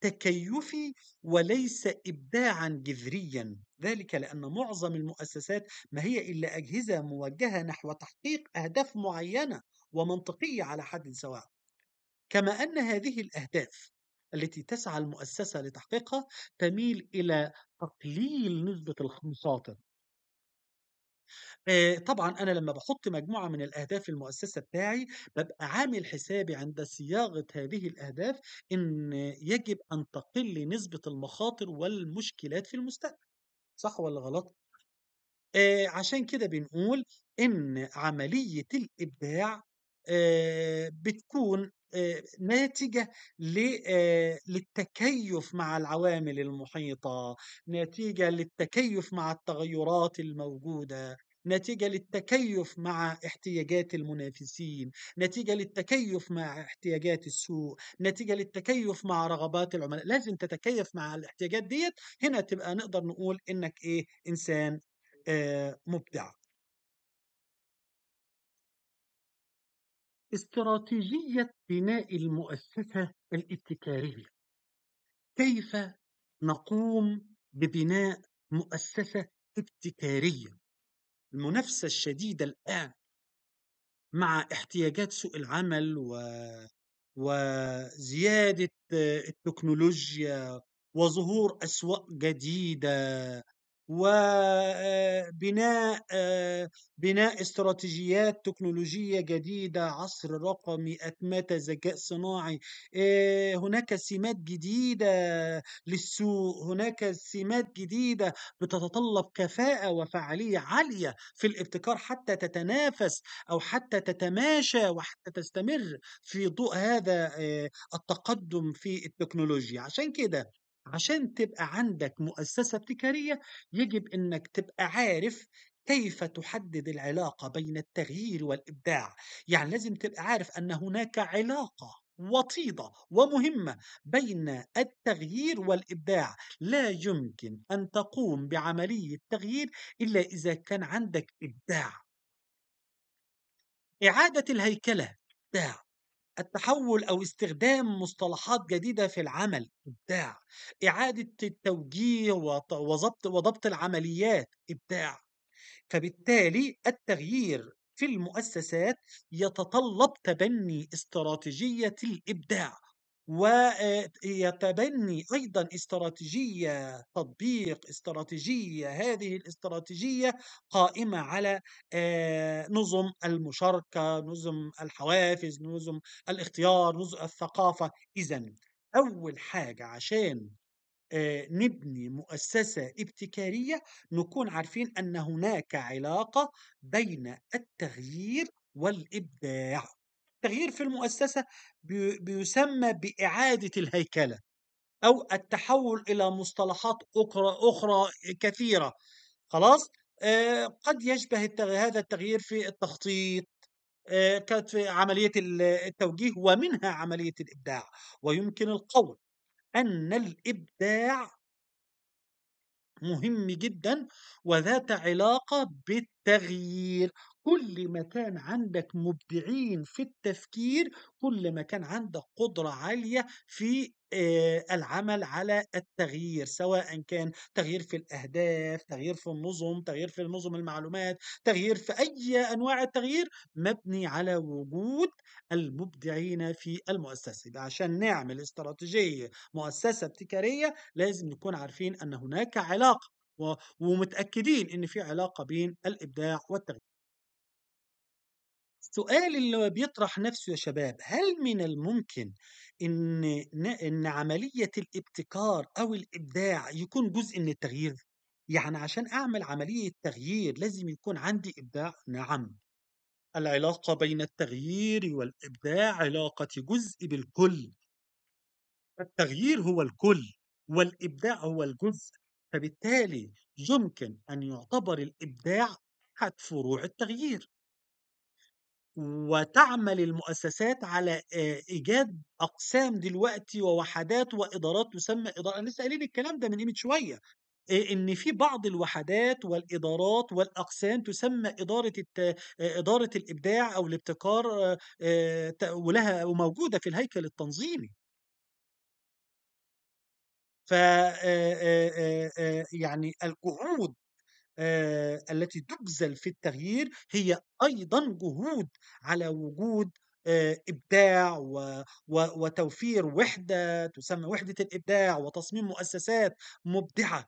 تكيفي وليس إبداعا جذريا ذلك لأن معظم المؤسسات ما هي إلا أجهزة موجهة نحو تحقيق أهداف معينة ومنطقية على حد سواء كما أن هذه الأهداف التي تسعى المؤسسة لتحقيقها تميل إلى تقليل نسبة المخاطر آه، طبعا انا لما بحط مجموعه من الاهداف المؤسسه بتاعي ببقى عامل حسابي عند صياغه هذه الاهداف ان يجب ان تقل نسبه المخاطر والمشكلات في المستقبل صح ولا غلط آه، عشان كده بنقول ان عمليه الابداع آه، بتكون آه، ناتجة آه، للتكيف مع العوامل المحيطة ناتجة للتكيف مع التغيرات الموجودة نتيجة للتكيف مع احتياجات المنافسين نتيجة للتكيف مع احتياجات السوق نتيجة للتكيف مع رغبات العملاء لازم تتكيف مع الاحتياجات ديت هنا تبقى نقدر نقول انك ايه انسان آه مبدع استراتيجية بناء المؤسسة الابتكارية كيف نقوم ببناء مؤسسة ابتكارية المنافسة الشديدة الآن مع احتياجات سوق العمل و... وزيادة التكنولوجيا وظهور أسواق جديدة وبناء آه، آه، بناء استراتيجيات تكنولوجية جديدة عصر رقمي أتمتة ذكاء صناعي آه، هناك سمات جديدة للسوق هناك سمات جديدة بتتطلب كفاءة وفعالية عالية في الابتكار حتى تتنافس أو حتى تتماشى وحتى تستمر في ضوء هذا التقدم في التكنولوجيا عشان كده عشان تبقى عندك مؤسسة ابتكارية يجب إنك تبقى عارف كيف تحدد العلاقة بين التغيير والإبداع يعني لازم تبقى عارف أن هناك علاقة وطيدة ومهمة بين التغيير والإبداع لا يمكن أن تقوم بعملية تغيير إلا إذا كان عندك إبداع إعادة الهيكلة إبداع التحول أو استخدام مصطلحات جديدة في العمل إبداع إعادة التوجيه وضبط وضبط العمليات إبداع فبالتالي التغيير في المؤسسات يتطلب تبني استراتيجية الإبداع ويتبني ايضا استراتيجيه تطبيق استراتيجيه هذه الاستراتيجيه قائمه على آه، نظم المشاركه نظم الحوافز نظم الاختيار نظم الثقافه اذا اول حاجه عشان آه، نبني مؤسسة ابتكارية نكون عارفين أن هناك علاقة بين التغيير والإبداع التغيير في المؤسسة بيسمى بإعادة الهيكلة أو التحول إلى مصطلحات أخرى, أخرى كثيرة خلاص آه قد يشبه هذا التغيير في التخطيط آه كانت في عملية التوجيه ومنها عملية الإبداع ويمكن القول أن الإبداع مهم جدا وذات علاقة بالت التغيير كل ما كان عندك مبدعين في التفكير كل ما كان عندك قدرة عالية في آه، العمل على التغيير سواء كان تغيير في الأهداف تغيير في النظم تغيير في نظم المعلومات تغيير في أي أنواع التغيير مبني على وجود المبدعين في المؤسسة عشان نعمل استراتيجية مؤسسة ابتكارية لازم نكون عارفين أن هناك علاقة و... ومتاكدين ان في علاقه بين الابداع والتغيير السؤال اللي بيطرح نفسه يا شباب هل من الممكن ان ان عمليه الابتكار او الابداع يكون جزء من التغيير يعني عشان اعمل عمليه تغيير لازم يكون عندي ابداع نعم العلاقه بين التغيير والابداع علاقه جزء بالكل التغيير هو الكل والابداع هو الجزء فبالتالي يمكن أن يعتبر الإبداع أحد فروع التغيير وتعمل المؤسسات على ايجاد اقسام دلوقتي ووحدات وادارات تسمى اداره انا لسه قايلين الكلام ده من قيمه شويه ان في بعض الوحدات والادارات والاقسام تسمى اداره اداره الابداع او الابتكار ولها وموجوده في الهيكل التنظيمي ف يعني الجهود التي تبذل في التغيير هي ايضا جهود على وجود ابداع وتوفير وحده تسمى وحده الابداع وتصميم مؤسسات مبدعه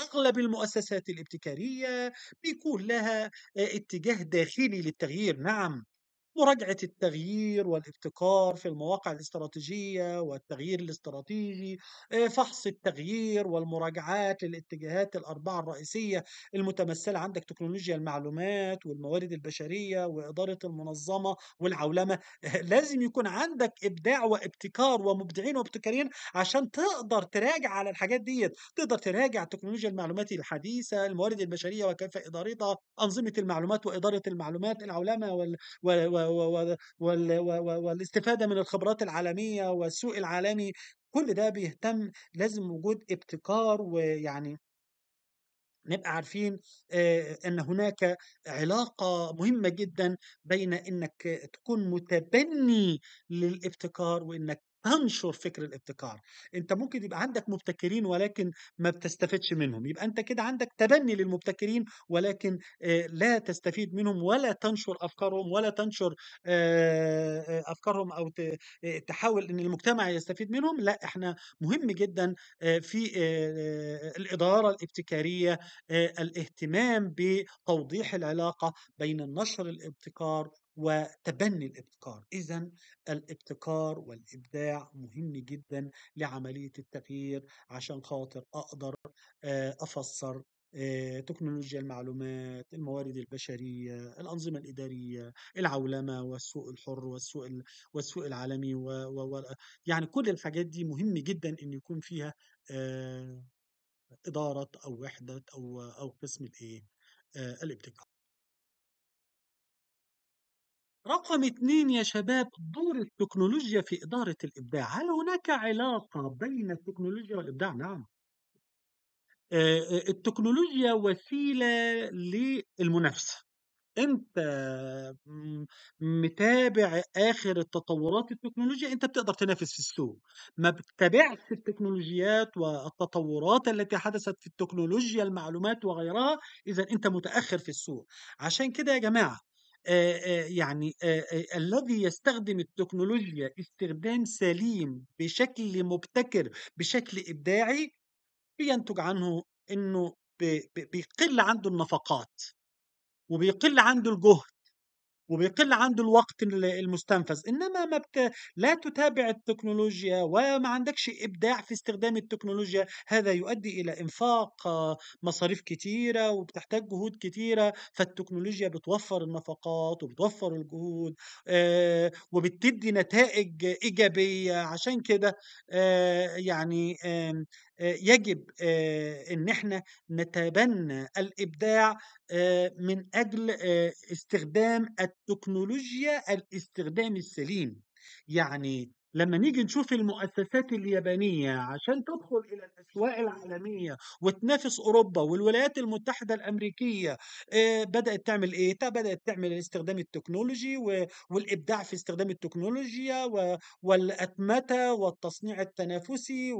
اغلب المؤسسات الابتكاريه بيكون لها اتجاه داخلي للتغيير نعم مراجعة التغيير والابتكار في المواقع الاستراتيجية والتغيير الاستراتيجي آه، فحص التغيير والمراجعات للاتجاهات الأربعة الرئيسية المتمثلة عندك تكنولوجيا المعلومات والموارد البشرية وإدارة المنظمة والعولمة آه، لازم يكون عندك إبداع وابتكار ومبدعين وابتكارين عشان تقدر تراجع على الحاجات ديت تقدر تراجع تكنولوجيا المعلومات الحديثة الموارد البشرية وكيف إدارتها أنظمة المعلومات وإدارة المعلومات العولمة وال... وال... والاستفاده من الخبرات العالميه والسوق العالمي كل ده بيهتم لازم وجود ابتكار ويعني نبقى عارفين ان هناك علاقه مهمه جدا بين انك تكون متبني للابتكار وانك تنشر فكر الابتكار انت ممكن يبقى عندك مبتكرين ولكن ما بتستفدش منهم يبقى انت كده عندك تبني للمبتكرين ولكن آه، لا تستفيد منهم ولا تنشر افكارهم ولا تنشر آه، آه، افكارهم او تحاول ان المجتمع يستفيد منهم لا احنا مهم جدا في الاداره الابتكاريه الاهتمام بتوضيح العلاقه بين النشر الابتكار وتبني الابتكار إذا الابتكار والإبداع مهم جدا لعملية التغيير عشان خاطر أقدر آه، أفسر آه، تكنولوجيا المعلومات الموارد البشرية الأنظمة الإدارية العولمة والسوق الحر والسوق والسوق العالمي و... و... و... يعني كل الحاجات دي مهم جدا إن يكون فيها آه، إدارة أو وحدة أو أو قسم الإيه الابتكار رقم اثنين يا شباب دور التكنولوجيا في إدارة الإبداع هل هناك علاقة بين التكنولوجيا والإبداع؟ نعم آه، آه، التكنولوجيا وسيلة للمنافسة انت متابع اخر التطورات التكنولوجيا انت بتقدر تنافس في السوق ما بتتابعش التكنولوجيات والتطورات التي حدثت في التكنولوجيا المعلومات وغيرها اذا انت متاخر في السوق عشان كده يا جماعه يعني الذي يستخدم التكنولوجيا استخدام سليم بشكل مبتكر بشكل إبداعي بينتج عنه إنه بيقل عنده النفقات وبيقل عنده الجهد وبيقل عنده الوقت المستنفذ انما ما بت... لا تتابع التكنولوجيا وما عندكش ابداع في استخدام التكنولوجيا هذا يؤدي الى انفاق آه، مصاريف كثيره وبتحتاج جهود كثيره فالتكنولوجيا بتوفر النفقات وبتوفر الجهود آه، وبتدي نتائج ايجابيه عشان كده آه، يعني آه، يجب آه، ان احنا نتبنى الابداع آه، من اجل استخدام التكنولوجيا الاستخدام السليم يعني لما نيجي نشوف المؤسسات اليابانية عشان تدخل إلى الأسواق العالمية وتنافس أوروبا والولايات المتحدة الأمريكية آه، بدأت تعمل إيه؟ بدأت تعمل استخدام التكنولوجي والإبداع في استخدام التكنولوجيا والأتمتة والتصنيع التنافسي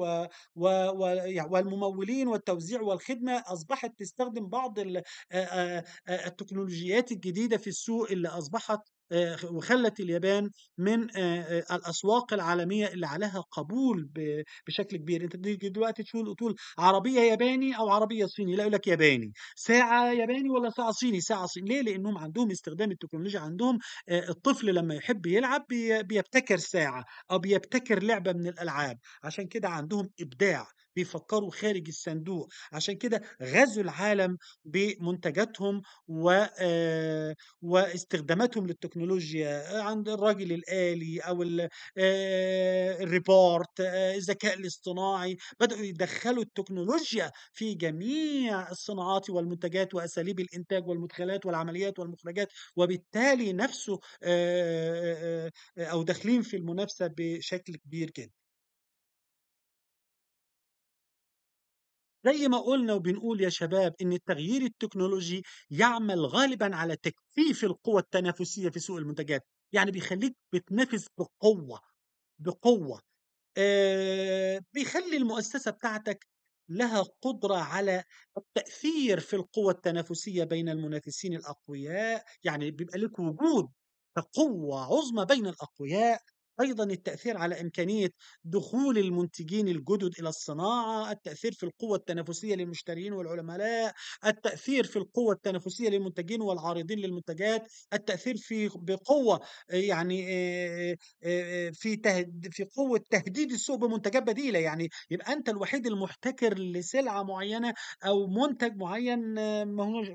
يعني والممولين والتوزيع والخدمة أصبحت تستخدم بعض آه، آه، التكنولوجيات الجديدة في السوق اللي أصبحت آه، وخلت اليابان من آه، آه، الاسواق العالميه اللي عليها قبول بشكل كبير انت دلوقتي تشوف تقول عربيه ياباني او عربيه صيني لا يقول لك ياباني ساعه ياباني ولا ساعه صيني ساعه صيني ليه لانهم عندهم استخدام التكنولوجيا عندهم الطفل لما يحب يلعب بيبتكر ساعه او بيبتكر لعبه من الالعاب عشان كده عندهم ابداع بيفكروا خارج الصندوق عشان كده غزوا العالم بمنتجاتهم و واستخداماتهم للتكنولوجيا عند الراجل الآلي أو الريبورت الذكاء الاصطناعي بدأوا يدخلوا التكنولوجيا في جميع الصناعات والمنتجات وأساليب الإنتاج والمدخلات والعمليات والمخرجات وبالتالي نفسه أو داخلين في المنافسة بشكل كبير جدا زي ما قلنا وبنقول يا شباب ان التغيير التكنولوجي يعمل غالبا على تكثيف القوى التنافسيه في سوق المنتجات يعني بيخليك بتنافس بقوه بقوه آه بيخلي المؤسسه بتاعتك لها قدره على التاثير في القوى التنافسيه بين المنافسين الاقوياء يعني بيبقى لك وجود كقوه عظمى بين الاقوياء أيضا التأثير على إمكانية دخول المنتجين الجدد إلى الصناعة التأثير في القوة التنافسية للمشترين والعملاء التأثير في القوة التنافسية للمنتجين والعارضين للمنتجات التأثير في بقوة آه، يعني آه، آه، في في قوة تهديد السوق بمنتجات بديلة يعني يبقى أنت الوحيد المحتكر لسلعة معينة أو منتج معين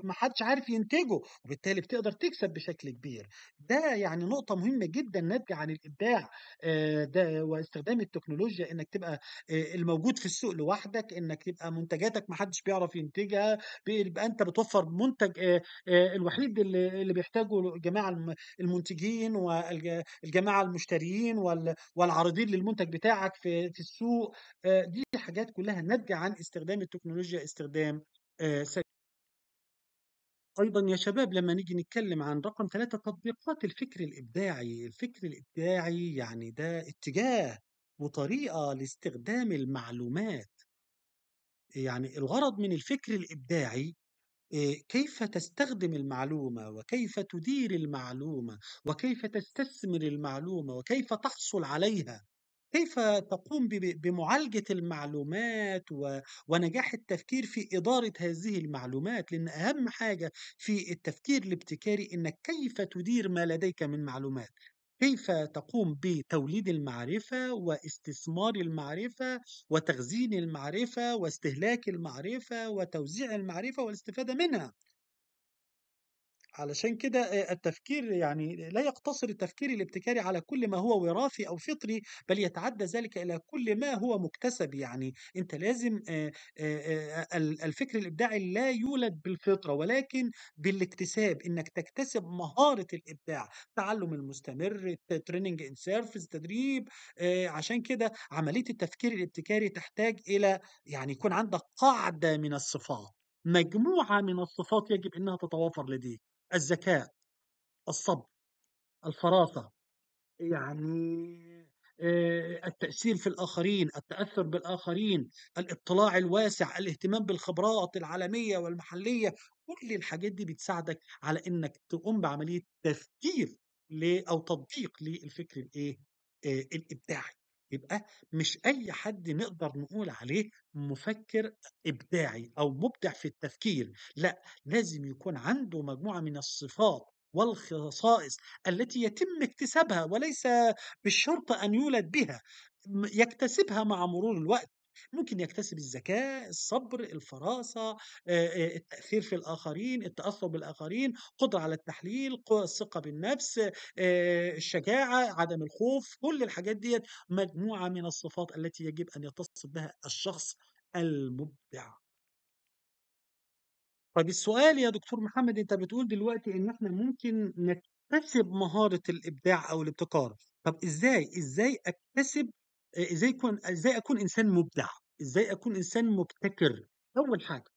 ما حدش عارف ينتجه وبالتالي بتقدر تكسب بشكل كبير ده يعني نقطة مهمة جدا ناتجة عن الإبداع آه، ده واستخدام التكنولوجيا انك تبقى آه، الموجود في السوق لوحدك انك تبقى منتجاتك ما حدش بيعرف ينتجها يبقى انت بتوفر منتج آه، الوحيد اللي بيحتاجه الجماعه المنتجين والجماعه المشترين والعارضين للمنتج بتاعك في السوق دي حاجات كلها ناتجه عن استخدام التكنولوجيا استخدام سريع أيضا يا شباب لما نيجي نتكلم عن رقم ثلاثة تطبيقات الفكر الإبداعي، الفكر الإبداعي يعني ده اتجاه وطريقة لاستخدام المعلومات، يعني الغرض من الفكر الإبداعي آه، كيف تستخدم المعلومة وكيف تدير المعلومة وكيف تستثمر المعلومة وكيف تحصل عليها كيف تقوم بمعالجة المعلومات ونجاح التفكير في إدارة هذه المعلومات لأن أهم حاجة في التفكير الابتكاري إنك كيف تدير ما لديك من معلومات كيف تقوم بتوليد المعرفة واستثمار المعرفة وتخزين المعرفة واستهلاك المعرفة وتوزيع المعرفة والاستفادة منها علشان كده التفكير يعني لا يقتصر التفكير الابتكاري على كل ما هو وراثي او فطري بل يتعدى ذلك الى كل ما هو مكتسب يعني انت لازم الفكر الابداعي لا يولد بالفطره ولكن بالاكتساب انك تكتسب مهاره الابداع التعلم المستمر تريننج ان سيرفيس تدريب عشان كده عمليه التفكير الابتكاري تحتاج الى يعني يكون عندك قاعده من الصفات مجموعه من الصفات يجب انها تتوافر لديك الذكاء الصبر الفراسة يعني التأثير في الآخرين التأثر بالآخرين الاطلاع الواسع الاهتمام بالخبرات العالمية والمحلية كل الحاجات دي بتساعدك على انك تقوم بعملية تفكير او تطبيق للفكر الايه الابداعي يبقى مش أي حد نقدر نقول عليه مفكر إبداعي أو مبدع في التفكير، لأ، لازم يكون عنده مجموعة من الصفات والخصائص التي يتم اكتسابها وليس بالشرط أن يولد بها، يكتسبها مع مرور الوقت. ممكن يكتسب الذكاء الصبر الفراسة التأثير في الآخرين التأثر بالآخرين قدرة على التحليل قوة الثقة بالنفس الشجاعة عدم الخوف كل الحاجات ديت مجموعة من الصفات التي يجب أن يتصف بها الشخص المبدع طيب السؤال يا دكتور محمد انت بتقول دلوقتي ان احنا ممكن نكتسب مهارة الابداع او الابتكار طب ازاي ازاي اكتسب ازاي يكون ازاي اكون انسان مبدع ازاي اكون انسان مبتكر اول حاجه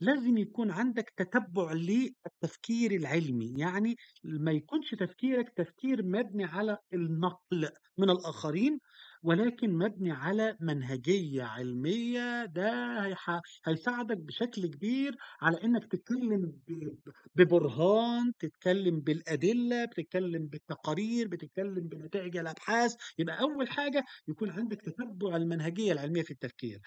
لازم يكون عندك تتبع للتفكير العلمي يعني ما يكونش تفكيرك تفكير مبني على النقل من الآخرين ولكن مبني على منهجيه علميه ده هيساعدك بشكل كبير على انك تتكلم ببرهان تتكلم بالادله بتتكلم بالتقارير بتتكلم بنتائج الابحاث يبقى اول حاجه يكون عندك تتبع المنهجيه العلميه في التفكير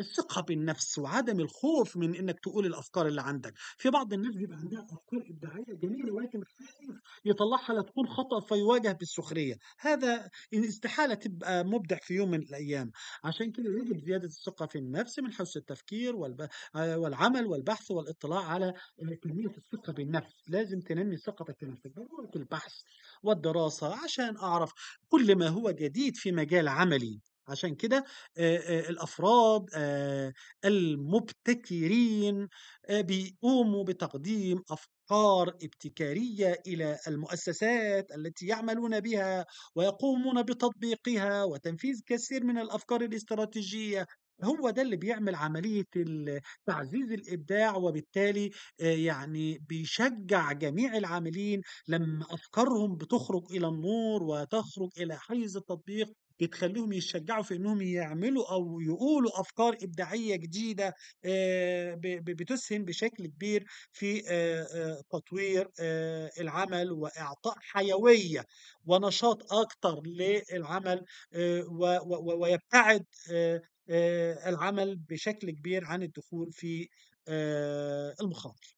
الثقه بالنفس وعدم الخوف من انك تقول الافكار اللي عندك في بعض الناس بيبقى عندها افكار ابداعيه جميله ولكن خايف يطلعها لا تكون خطا فيواجه بالسخريه هذا استحاله تبقى تبقى مبدع في يوم من الأيام عشان كده يجب إمم. زيادة الثقة في النفس من حيث التفكير والب... آه، والعمل والبحث والاطلاع على كمية الثقة بالنفس لازم تنمي ثقتك في نفسك ضرورة البحث والدراسة عشان أعرف كل ما هو جديد في مجال عملي عشان كده الافراد المبتكرين بيقوموا بتقديم أفكار ابتكارية إلى المؤسسات التي يعملون بها ويقومون بتطبيقها وتنفيذ كثير من الأفكار الاستراتيجية هو ده اللي بيعمل عملية تعزيز الإبداع وبالتالي آه، يعني بيشجع جميع العاملين لما أفكارهم بتخرج إلى النور وتخرج إلى حيز التطبيق بتخليهم يشجعوا في انهم يعملوا او يقولوا افكار ابداعيه جديده بتسهم بشكل كبير في تطوير العمل واعطاء حيويه ونشاط اكثر للعمل ويبتعد العمل بشكل كبير عن الدخول في المخاطر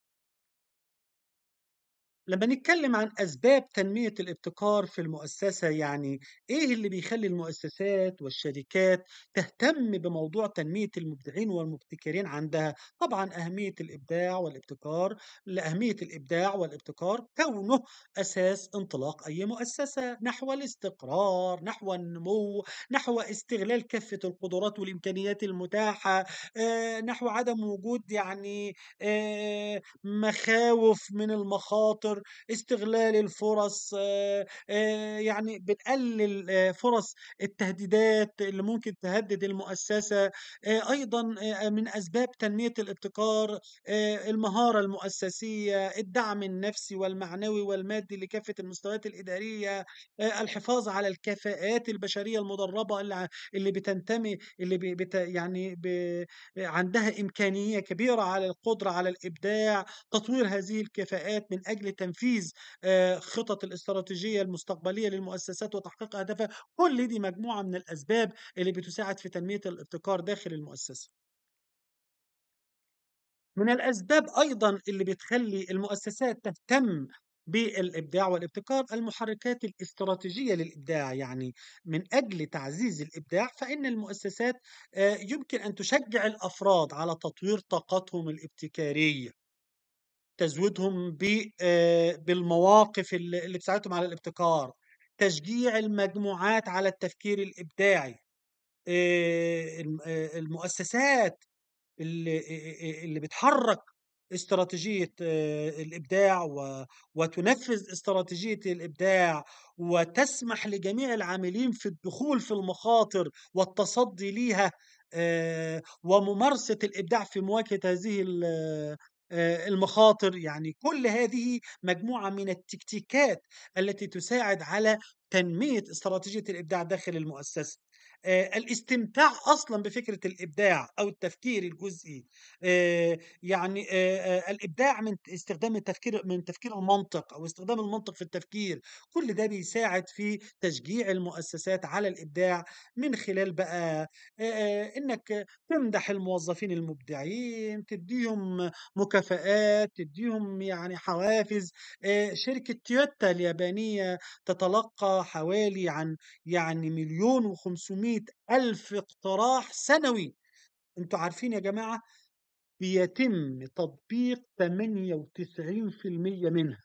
لما نتكلم عن أسباب تنمية الابتكار في المؤسسة يعني إيه اللي بيخلي المؤسسات والشركات تهتم بموضوع تنمية المبدعين والمبتكرين عندها؟ طبعا أهمية الإبداع والابتكار لأهمية الإبداع والابتكار كونه أساس انطلاق أي مؤسسة نحو الاستقرار، نحو النمو، نحو استغلال كافة القدرات والإمكانيات المتاحة، آه، نحو عدم وجود يعني آه، مخاوف من المخاطر القدر استغلال الفرص آه، آه، يعني بنقلل آه، فرص التهديدات اللي ممكن تهدد المؤسسة أيضا من أسباب تنمية الابتكار المهارة المؤسسية الدعم النفسي والمعنوي والمادي لكافة المستويات الإدارية الحفاظ على الكفاءات البشرية المدربة اللي اللي بتنتمي اللي بت يعني ب عندها إمكانية كبيرة على القدرة على الإبداع تطوير هذه الكفاءات من أجل تنفيذ آه، خطط الاستراتيجيه المستقبليه للمؤسسات وتحقيق اهدافها كل دي مجموعه من الاسباب اللي بتساعد في تنميه الابتكار داخل المؤسسه من الاسباب ايضا اللي بتخلي المؤسسات تهتم بالابداع والابتكار المحركات الاستراتيجيه للابداع يعني من اجل تعزيز الابداع فان المؤسسات آه، يمكن ان تشجع الافراد على تطوير طاقتهم الابتكاريه تزويدهم آه، بالمواقف اللي بتساعدهم على الابتكار تشجيع المجموعات على التفكير الابداعي آه، آه، المؤسسات اللي اللي بتحرك استراتيجيه الابداع وتنفذ استراتيجيه الابداع وتسمح لجميع العاملين في الدخول في المخاطر والتصدي ليها وممارسه الابداع في مواجهه هذه آه، المخاطر يعني كل هذه مجموعة من التكتيكات التي تساعد على تنمية استراتيجية الإبداع داخل المؤسسة آه، الاستمتاع اصلا بفكره الابداع او التفكير الجزئي آه، يعني آه، الابداع من استخدام التفكير من تفكير المنطق او استخدام المنطق في التفكير كل ده بيساعد في تشجيع المؤسسات على الابداع من خلال بقى انك تمدح الموظفين المبدعين تديهم مكافآت تديهم يعني حوافز شركه تويوتا اليابانيه تتلقى حوالي عن يعني مليون و500 ألف اقتراح سنوي انتوا عارفين يا جماعة بيتم تطبيق 98% منها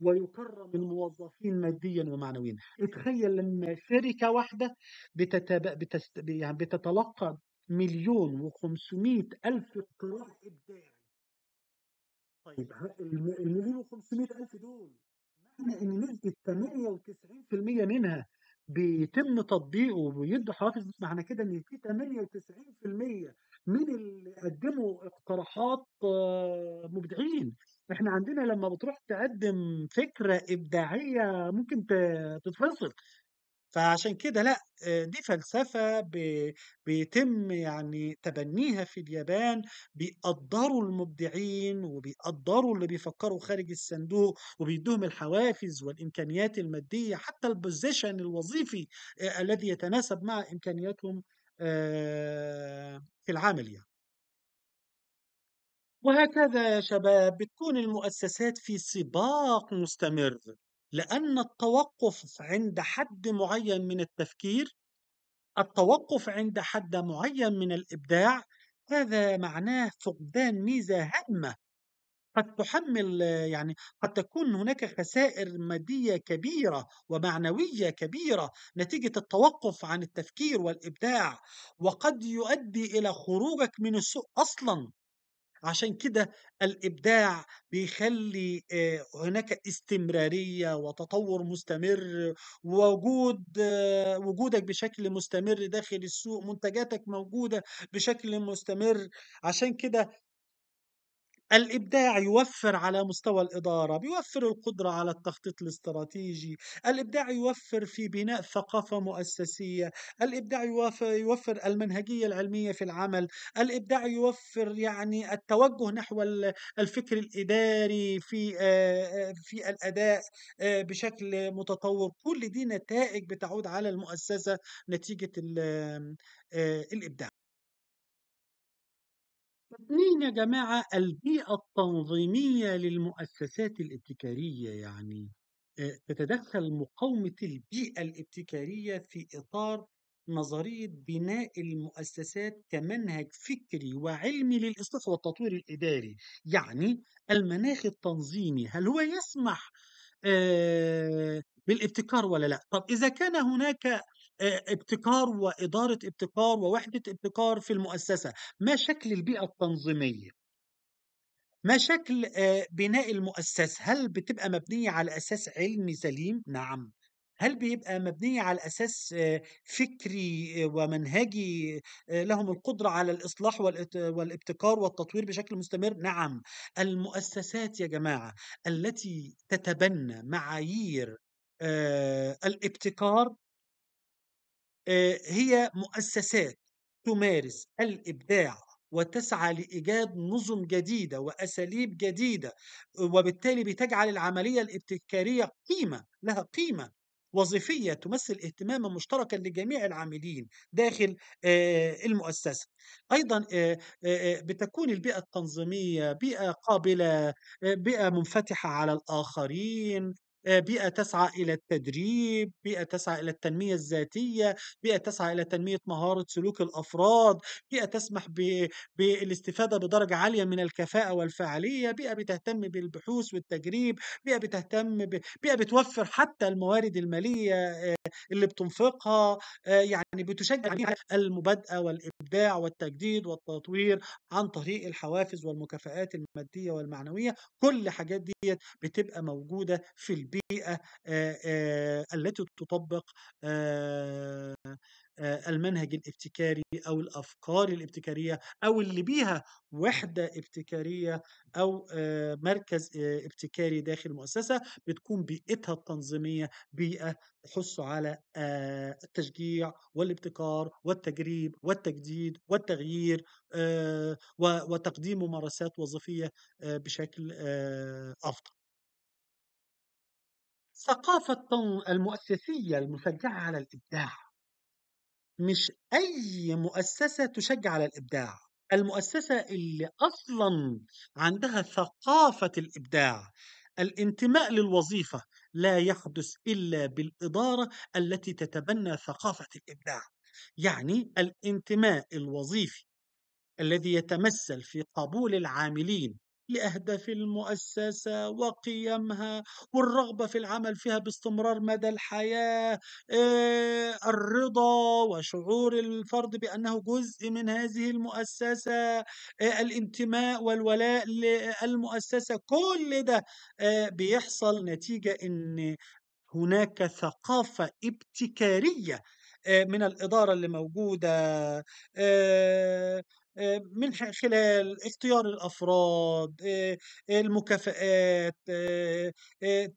ويكرم الموظفين ماديا ومعنويا اتخيل لما شركة واحدة بتتب... بتست... يعني بتتلقى مليون و ألف اقتراح إبداعي طيب المليون و ألف دول معنى إن نسبة 98% منها بيتم تطبيقه وبيدوا حوافز معنى كده ان في 98% من اللي قدموا اقتراحات آه، مبدعين احنا عندنا لما بتروح تقدم فكره ابداعيه ممكن تتفصل فعشان كده لأ، دي فلسفة بيتم يعني تبنيها في اليابان، بيقدّروا المبدعين، وبيقدّروا اللي بيفكّروا خارج الصندوق، وبيدّوهم الحوافز والإمكانيات المادية، حتى البوزيشن الوظيفي الذي يتناسب مع إمكانياتهم في العمل يعني. وهكذا يا شباب، بتكون المؤسسات في سباق مستمر. لأن التوقف عند حد معين من التفكير التوقف عند حد معين من الإبداع هذا معناه فقدان ميزة هامة قد تحمل يعني قد تكون هناك خسائر مادية كبيرة ومعنوية كبيرة نتيجة التوقف عن التفكير والإبداع وقد يؤدي إلى خروجك من السوق أصلا عشان كده الابداع بيخلي آه، هناك استمراريه وتطور مستمر وجود وجودك بشكل مستمر داخل السوق منتجاتك موجوده بشكل مستمر عشان كده الإبداع يوفر على مستوى الإدارة بيوفر القدرة على التخطيط الاستراتيجي الإبداع يوفر في بناء ثقافة مؤسسية الإبداع يوفر, يوفر المنهجية العلمية في العمل الإبداع يوفر يعني التوجه نحو الفكر الإداري في آه، آه، في الأداء آه، بشكل متطور كل دي نتائج بتعود على المؤسسة نتيجة الإبداع اثنين يا جماعة البيئة التنظيمية للمؤسسات الابتكارية يعني آه، تتدخل مقاومة البيئة الابتكارية في إطار نظرية بناء المؤسسات كمنهج فكري وعلمي للإصلاح والتطوير الإداري يعني المناخ التنظيمي هل هو يسمح آه، بالابتكار ولا لا طب إذا كان هناك ابتكار وإدارة ابتكار ووحدة ابتكار في المؤسسة ما شكل البيئة التنظيمية ما شكل بناء المؤسسة هل بتبقى مبنية على أساس علمي سليم نعم هل بيبقى مبنية على أساس فكري ومنهجي لهم القدرة على الإصلاح والابتكار والتطوير بشكل مستمر؟ نعم المؤسسات يا جماعة التي تتبنى معايير الابتكار آه، هي مؤسسات تمارس الابداع وتسعى لايجاد نظم جديده واساليب جديده وبالتالي بتجعل العمليه الابتكاريه قيمه لها قيمه وظيفيه تمثل اهتماما مشتركا لجميع العاملين داخل آه، المؤسسه. ايضا آه، بتكون البيئه التنظيميه بيئه قابله بيئه منفتحه على الاخرين آه، بيئة تسعى إلى التدريب بيئة تسعى إلى التنمية الذاتية بيئة تسعى إلى تنمية مهارة سلوك الأفراد بيئة تسمح بالاستفادة بدرجة عالية من الكفاءة والفعالية بيئة بتهتم بالبحوث والتجريب بيئة بتهتم ب... بيئة بتوفر حتى الموارد المالية آه، اللي بتنفقها آه، يعني بتشجع المبادئة والإبداع والتجديد والتطوير عن طريق الحوافز والمكافآت المادية والمعنوية كل الحاجات دي بتبقى موجودة في البيئة البيئه التي تطبق المنهج الابتكاري او الافكار الابتكاريه او اللي بيها وحده ابتكاريه او مركز ابتكاري داخل المؤسسه بتكون بيئتها التنظيميه بيئه تحث على التشجيع والابتكار والتجريب والتجديد والتغيير وتقديم ممارسات وظيفيه بشكل افضل ثقافة المؤسسية المشجعة على الإبداع مش أي مؤسسة تشجع على الإبداع المؤسسة اللي أصلا عندها ثقافة الإبداع الانتماء للوظيفة لا يحدث إلا بالإدارة التي تتبنى ثقافة الإبداع يعني الانتماء الوظيفي الذي يتمثل في قبول العاملين لأهداف المؤسسة وقيمها والرغبة في العمل فيها باستمرار مدى الحياة آه، الرضا وشعور الفرد بأنه جزء من هذه المؤسسة آه، الانتماء والولاء للمؤسسة كل ده آه، بيحصل نتيجة أن هناك ثقافة ابتكارية من الإدارة اللي موجودة آه، من خلال اختيار الافراد آه، آه، المكافئات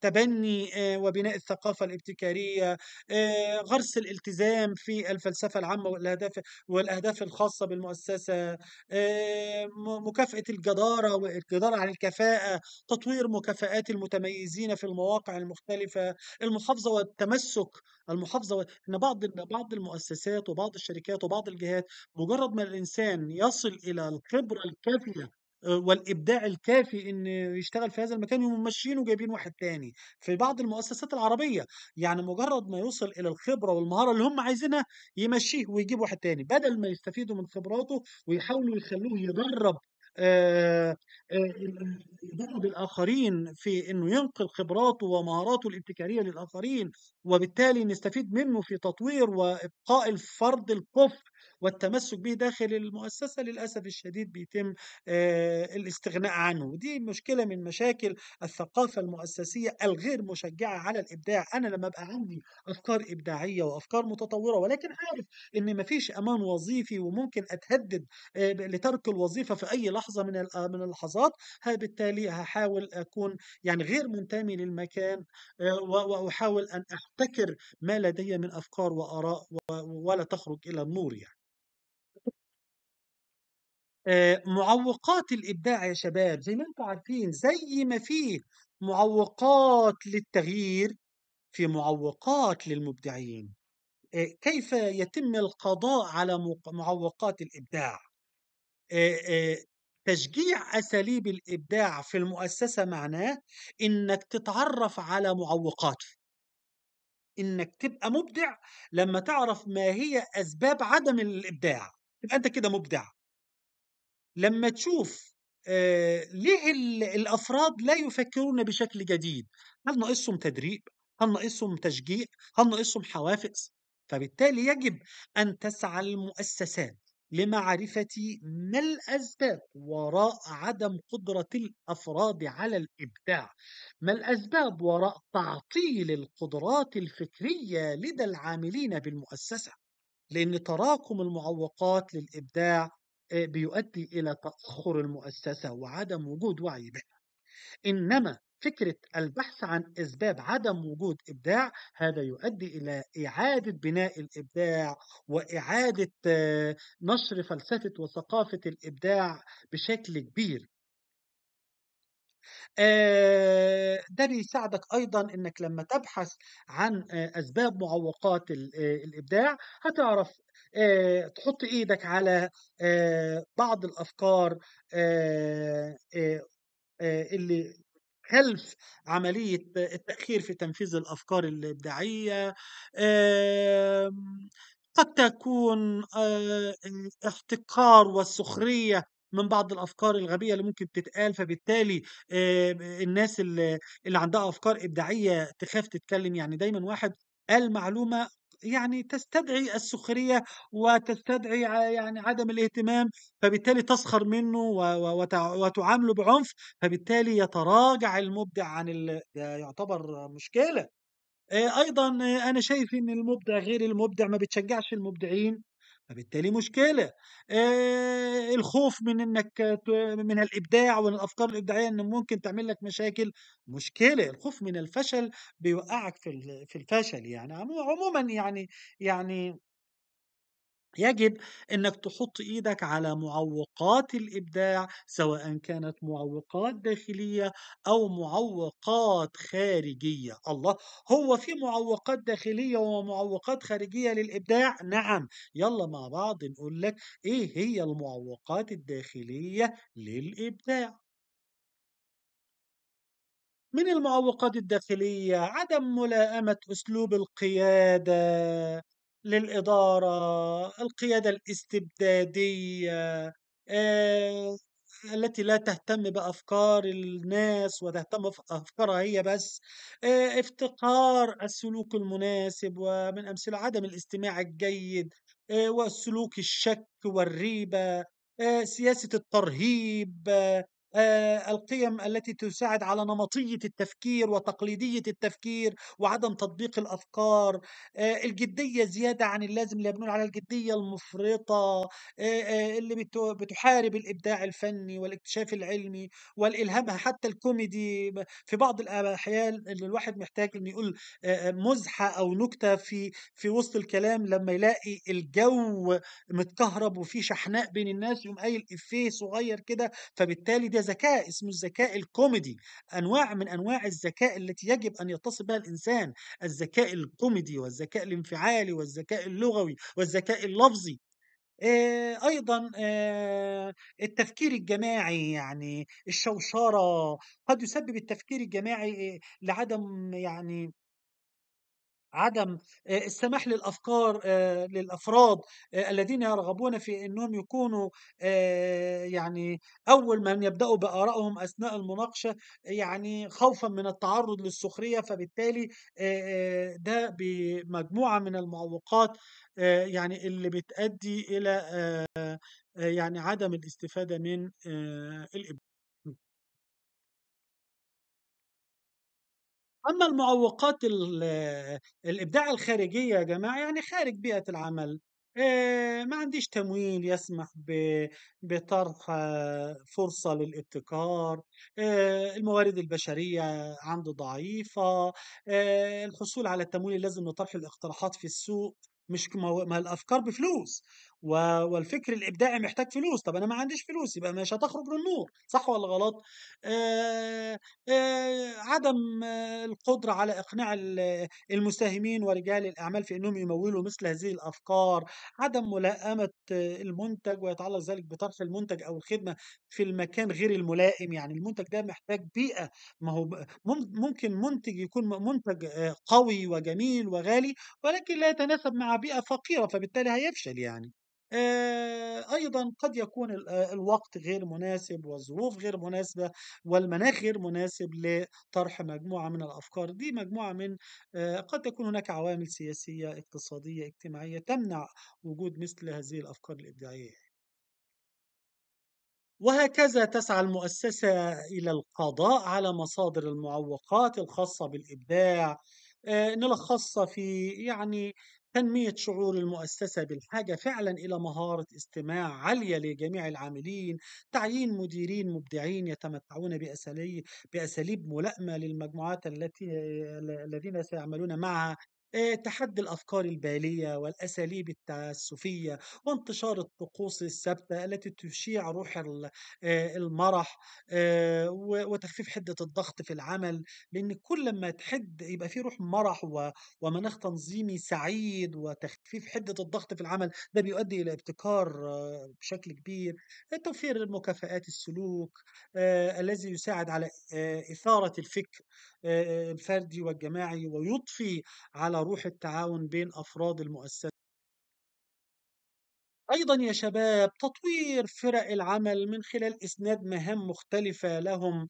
تبني وبناء الثقافه الابتكاريه غرس الالتزام في الفلسفه العامه والاهداف والاهداف الخاصه بالمؤسسه مكافاه الجداره والجداره عن الكفاءه تطوير مكافآت المتميزين في المواقع المختلفه المحافظه والتمسك المحافظه ان بعض بعض المؤسسات وبعض الشركات وبعض الجهات مجرد ما الانسان يصل الى الخبره الكافيه آه، والابداع الكافي ان يشتغل في هذا المكان يقوموا ماشيين وجايبين واحد تاني في بعض المؤسسات العربيه يعني مجرد ما يوصل الى الخبره والمهاره اللي هم عايزينها يمشيه ويجيب واحد تاني بدل ما يستفيدوا من خبراته ويحاولوا يخلوه يدرب آه، آه، يدعو الاخرين في أنه ينقل خبراته ومهاراته الابتكارية للآخرين وبالتالي نستفيد منه في تطوير وإبقاء الفرد الكفء والتمسك به داخل المؤسسة للأسف الشديد بيتم آه، الاستغناء عنه ودي مشكلة من مشاكل الثقافة المؤسسية الغير مشجعة على الإبداع أنا لما أبقى عندي أفكار إبداعية وأفكار متطورة ولكن عارف إن فيش أمان وظيفي وممكن أتهدد آه، لترك الوظيفة في أي لحظة من من اللحظات بالتالي هحاول أكون يعني غير منتمي للمكان آه، وأحاول أن أحتكر ما لدي من أفكار وآراء ولا تخرج إلى النور يعني آه، معوقات الابداع يا شباب زي ما انتم عارفين زي ما في معوقات للتغيير في معوقات للمبدعين آه، كيف يتم القضاء على معوقات الابداع آه، تشجيع اساليب الابداع في المؤسسه معناه انك تتعرف على معوقاته انك تبقى مبدع لما تعرف ما هي اسباب عدم الابداع تبقى انت كده مبدع لما تشوف آه، ليه الافراد لا يفكرون بشكل جديد؟ هل ناقصهم تدريب؟ هل ناقصهم تشجيع؟ هل ناقصهم حوافز؟ فبالتالي يجب ان تسعى المؤسسات لمعرفه ما الاسباب وراء عدم قدره الافراد على الابداع ما الاسباب وراء تعطيل القدرات الفكريه لدى العاملين بالمؤسسه لان تراكم المعوقات للابداع آه، بيؤدي إلى تأخر المؤسسة وعدم وجود وعي بها إنما فكرة البحث عن أسباب عدم وجود إبداع هذا يؤدي إلى إعادة بناء الإبداع وإعادة آه، نشر فلسفة وثقافة الإبداع بشكل كبير آه، ده بيساعدك ايضا انك لما تبحث عن آه، اسباب معوقات آه، الابداع هتعرف تحط ايدك على بعض الافكار اللي خلف عملية التأخير في تنفيذ الأفكار الإبداعية قد تكون احتقار والسخرية من بعض الافكار الغبيه اللي ممكن تتقال فبالتالي الناس اللي, اللي عندها افكار ابداعيه تخاف تتكلم يعني دايما واحد قال معلومه يعني تستدعي السخريه وتستدعي يعني عدم الاهتمام فبالتالي تسخر منه وتعامله بعنف فبالتالي يتراجع المبدع عن ال... يعتبر مشكله آه، ايضا انا شايف ان المبدع غير المبدع ما بتشجعش المبدعين فبالتالي مشكله آه الخوف من انك من الابداع والافكار الابداعيه ان ممكن تعمل لك مشاكل مشكله الخوف من الفشل بيوقعك في في الفشل يعني عموما يعني يعني يجب انك تحط ايدك على معوقات الابداع سواء كانت معوقات داخليه او معوقات خارجيه الله هو في معوقات داخليه ومعوقات خارجيه للابداع نعم يلا مع بعض نقول لك ايه هي المعوقات الداخليه للابداع من المعوقات الداخليه عدم ملائمه اسلوب القياده للإدارة القيادة الاستبدادية آه، التي لا تهتم بأفكار الناس وتهتم بأفكارها هي بس آه، افتقار السلوك المناسب ومن أمثلة عدم الاستماع الجيد آه، والسلوك الشك والريبة سياسة الترهيب آه، القيم التي تساعد على نمطيه التفكير وتقليديه التفكير وعدم تطبيق الافكار آه، الجديه زياده عن اللازم اللي بنقول عليها الجديه المفرطه آه، اللي بتحارب الابداع الفني والاكتشاف العلمي والالهام حتى الكوميدي في بعض الاحيان اللي الواحد محتاج انه يقول مزحه او نكته في في وسط الكلام لما يلاقي الجو متكهرب وفي شحناء بين الناس يقوم قايل افيه صغير كده فبالتالي دي ده ذكاء اسمه الذكاء الكوميدي انواع من انواع الذكاء التي يجب ان يتصف بها الانسان الذكاء الكوميدي والذكاء الانفعالي والذكاء اللغوي والذكاء اللفظي ايضا التفكير الجماعي يعني الشوشره قد يسبب التفكير الجماعي لعدم يعني عدم آه، السماح للافكار آه، للافراد آه، الذين يرغبون في انهم يكونوا يعني اول من يبداوا بارائهم اثناء المناقشه يعني خوفا من التعرض للسخريه فبالتالي ده بمجموعه من المعوقات يعني اللي بتؤدي الى يعني عدم الاستفاده من الابداع اما المعوقات الابداع الخارجيه يا جماعه يعني خارج بيئه العمل ما عنديش تمويل يسمح بطرح فرصه للابتكار الموارد البشريه عنده ضعيفه الحصول على التمويل اللازم لطرح الاقتراحات في السوق مش ما الافكار بفلوس و... والفكر الابداعي محتاج فلوس طب انا ما عنديش فلوس يبقى مش هتخرج للنور صح ولا غلط عدم القدره على اقناع المساهمين ورجال الاعمال في انهم يمولوا مثل هذه الافكار عدم ملائمه المنتج ويتعلق ذلك بطرح المنتج او الخدمه في المكان غير الملائم يعني المنتج ده محتاج بيئه ما هو ممكن منتج يكون منتج قوي وجميل وغالي ولكن لا يتناسب مع بيئه فقيره فبالتالي هيفشل يعني آه، أيضا قد يكون آه، الوقت غير مناسب والظروف غير مناسبة والمناخ غير مناسب لطرح مجموعة من الأفكار دي مجموعة من آه، قد تكون هناك عوامل سياسية اقتصادية اجتماعية تمنع وجود مثل هذه الأفكار الإبداعية وهكذا تسعى المؤسسة إلى القضاء على مصادر المعوقات الخاصة بالإبداع نلخصها في يعني تنمية شعور المؤسسة بالحاجة فعلا إلى مهارة استماع عالية لجميع العاملين تعيين مديرين مبدعين يتمتعون بأساليب بأساليب ملائمة للمجموعات التي الذين سيعملون معها آه، تحدي الأفكار البالية والأساليب التعسفية وانتشار الطقوس الثابتة التي تشيع روح آه، المرح آه، وتخفيف حدة الضغط في العمل لأن كل ما تحد يبقى في روح مرح ومناخ تنظيمي سعيد وتخفيف حدة الضغط في العمل ده بيؤدي إلى ابتكار بشكل كبير توفير مكافآت السلوك الذي يساعد على إثارة الفكر الفردي والجماعي ويضفي على روح التعاون بين أفراد المؤسسة أيضا يا شباب تطوير فرق العمل من خلال إسناد مهام مختلفة لهم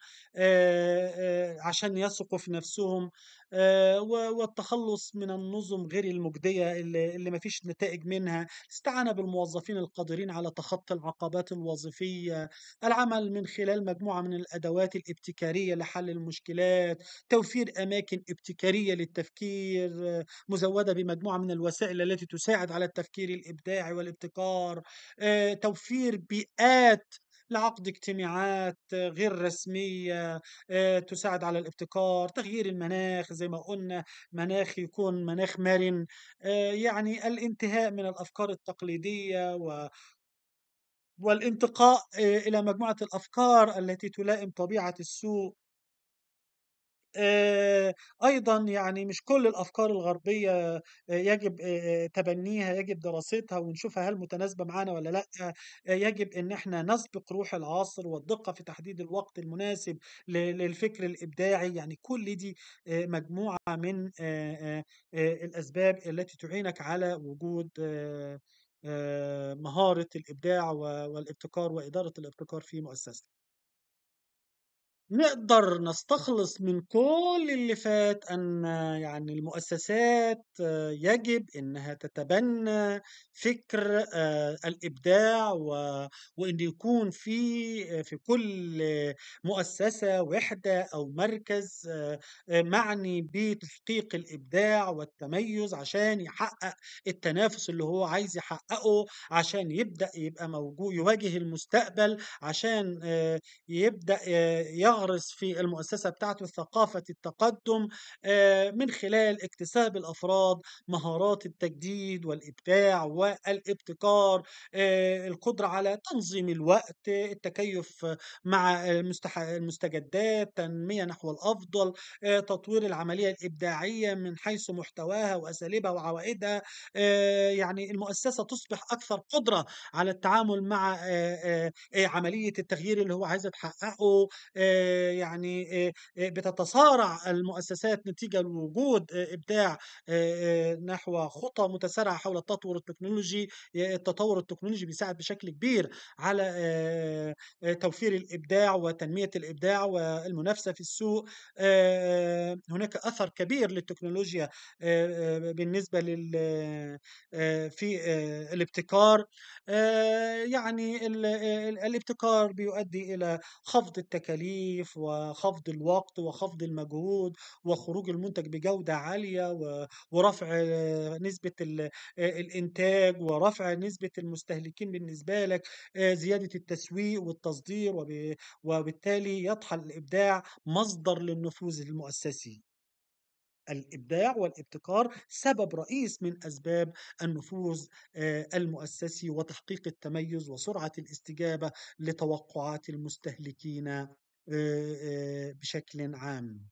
عشان يثقوا في نفسهم آه، والتخلص من النظم غير المجدية اللي, اللي فيش نتائج منها استعان بالموظفين القادرين على تخطي العقبات الوظيفية العمل من خلال مجموعة من الأدوات الابتكارية لحل المشكلات توفير أماكن ابتكارية للتفكير مزودة بمجموعة من الوسائل التي تساعد على التفكير الإبداعي والابتكار آه، توفير بيئات لعقد اجتماعات غير رسمية آه، تساعد على الابتكار تغيير المناخ زي ما قلنا مناخ يكون مناخ مرن آه، يعني الانتهاء من الأفكار التقليدية و والانتقاء آه، إلى مجموعة الأفكار التي تلائم طبيعة السوق آه، ايضا يعني مش كل الافكار الغربيه آه، يجب آه، تبنيها يجب دراستها ونشوفها هل متناسبه معانا ولا لا يجب ان احنا نسبق روح العصر والدقه في تحديد الوقت المناسب للفكر الابداعي يعني كل دي مجموعه من الاسباب التي تعينك على وجود مهاره الابداع والابتكار واداره الابتكار في مؤسستك نقدر نستخلص من كل اللي فات أن يعني المؤسسات يجب أنها تتبنى فكر آه، الإبداع وأن يكون في في كل مؤسسة وحدة أو مركز آه، معني بتحقيق الإبداع والتميز عشان يحقق التنافس اللي هو عايز يحققه عشان يبدأ يبقى موجود يواجه المستقبل عشان آه، يبدأ يغ يغرس في المؤسسة بتاعته ثقافة التقدم آه، من خلال اكتساب الأفراد مهارات التجديد والإبداع والابتكار آه، القدرة على تنظيم الوقت التكيف مع المستجدات تنمية نحو الأفضل آه، تطوير العملية الإبداعية من حيث محتواها وأساليبها وعوائدها يعني المؤسسة تصبح أكثر قدرة على التعامل مع عملية التغيير اللي هو عايز تحققه يعني بتتصارع المؤسسات نتيجة لوجود إبداع نحو خطى متسارعة حول التطور التكنولوجي التطور التكنولوجي بيساعد بشكل كبير على توفير الإبداع وتنمية الإبداع والمنافسة في السوق هناك أثر كبير للتكنولوجيا بالنسبة لل في الابتكار يعني الابتكار بيؤدي إلى خفض التكاليف التكاليف وخفض الوقت وخفض المجهود وخروج المنتج بجودة عالية ورفع آه، نسبة آه، الإنتاج ورفع نسبة المستهلكين بالنسبة لك آه، زيادة التسويق والتصدير وبالتالي يطحن الإبداع مصدر للنفوذ المؤسسي الابداع والابتكار سبب رئيس من اسباب النفوذ المؤسسي وتحقيق التميز وسرعه الاستجابه لتوقعات المستهلكين بشكل عام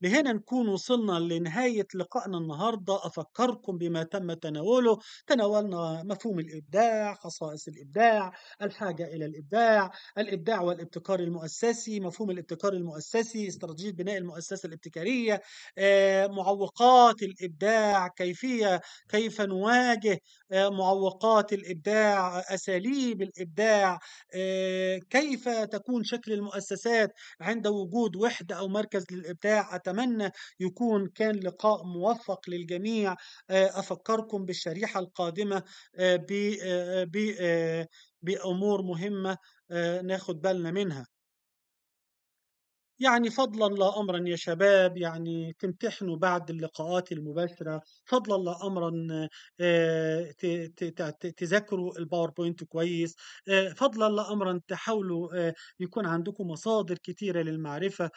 بهنا نكون وصلنا لنهاية لقائنا النهاردة أفكركم بما تم تناوله تناولنا مفهوم الإبداع خصائص الإبداع الحاجة إلى الإبداع الإبداع والابتكار المؤسسي مفهوم الابتكار المؤسسي استراتيجية بناء المؤسسة الابتكارية آه، معوقات الإبداع كيفية كيف نواجه آه، معوقات الإبداع أساليب الإبداع آه، كيف تكون شكل المؤسسات عند وجود وحدة أو مركز للإبداع أتمنى يكون كان لقاء موفق للجميع آه، أفكركم بالشريحة القادمة آه، آه، بأمور مهمة ناخد بالنا منها يعني فضلا لا امرا يا شباب يعني تمتحنوا بعد اللقاءات المباشره فضلا لا امرا آه، تذاكروا الباوربوينت كويس آه، فضلا لا امرا تحاولوا آه، يكون عندكم مصادر كثيره للمعرفه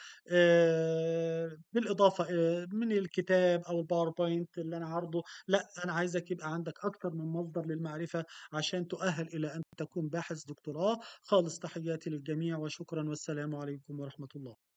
بالاضافه من الكتاب او الباوربوينت اللي انا عارضه لا انا عايزك يبقى عندك اكثر من مصدر للمعرفه عشان تؤهل الى ان تكون باحث دكتوراه خالص تحياتي للجميع وشكرا والسلام عليكم ورحمه الله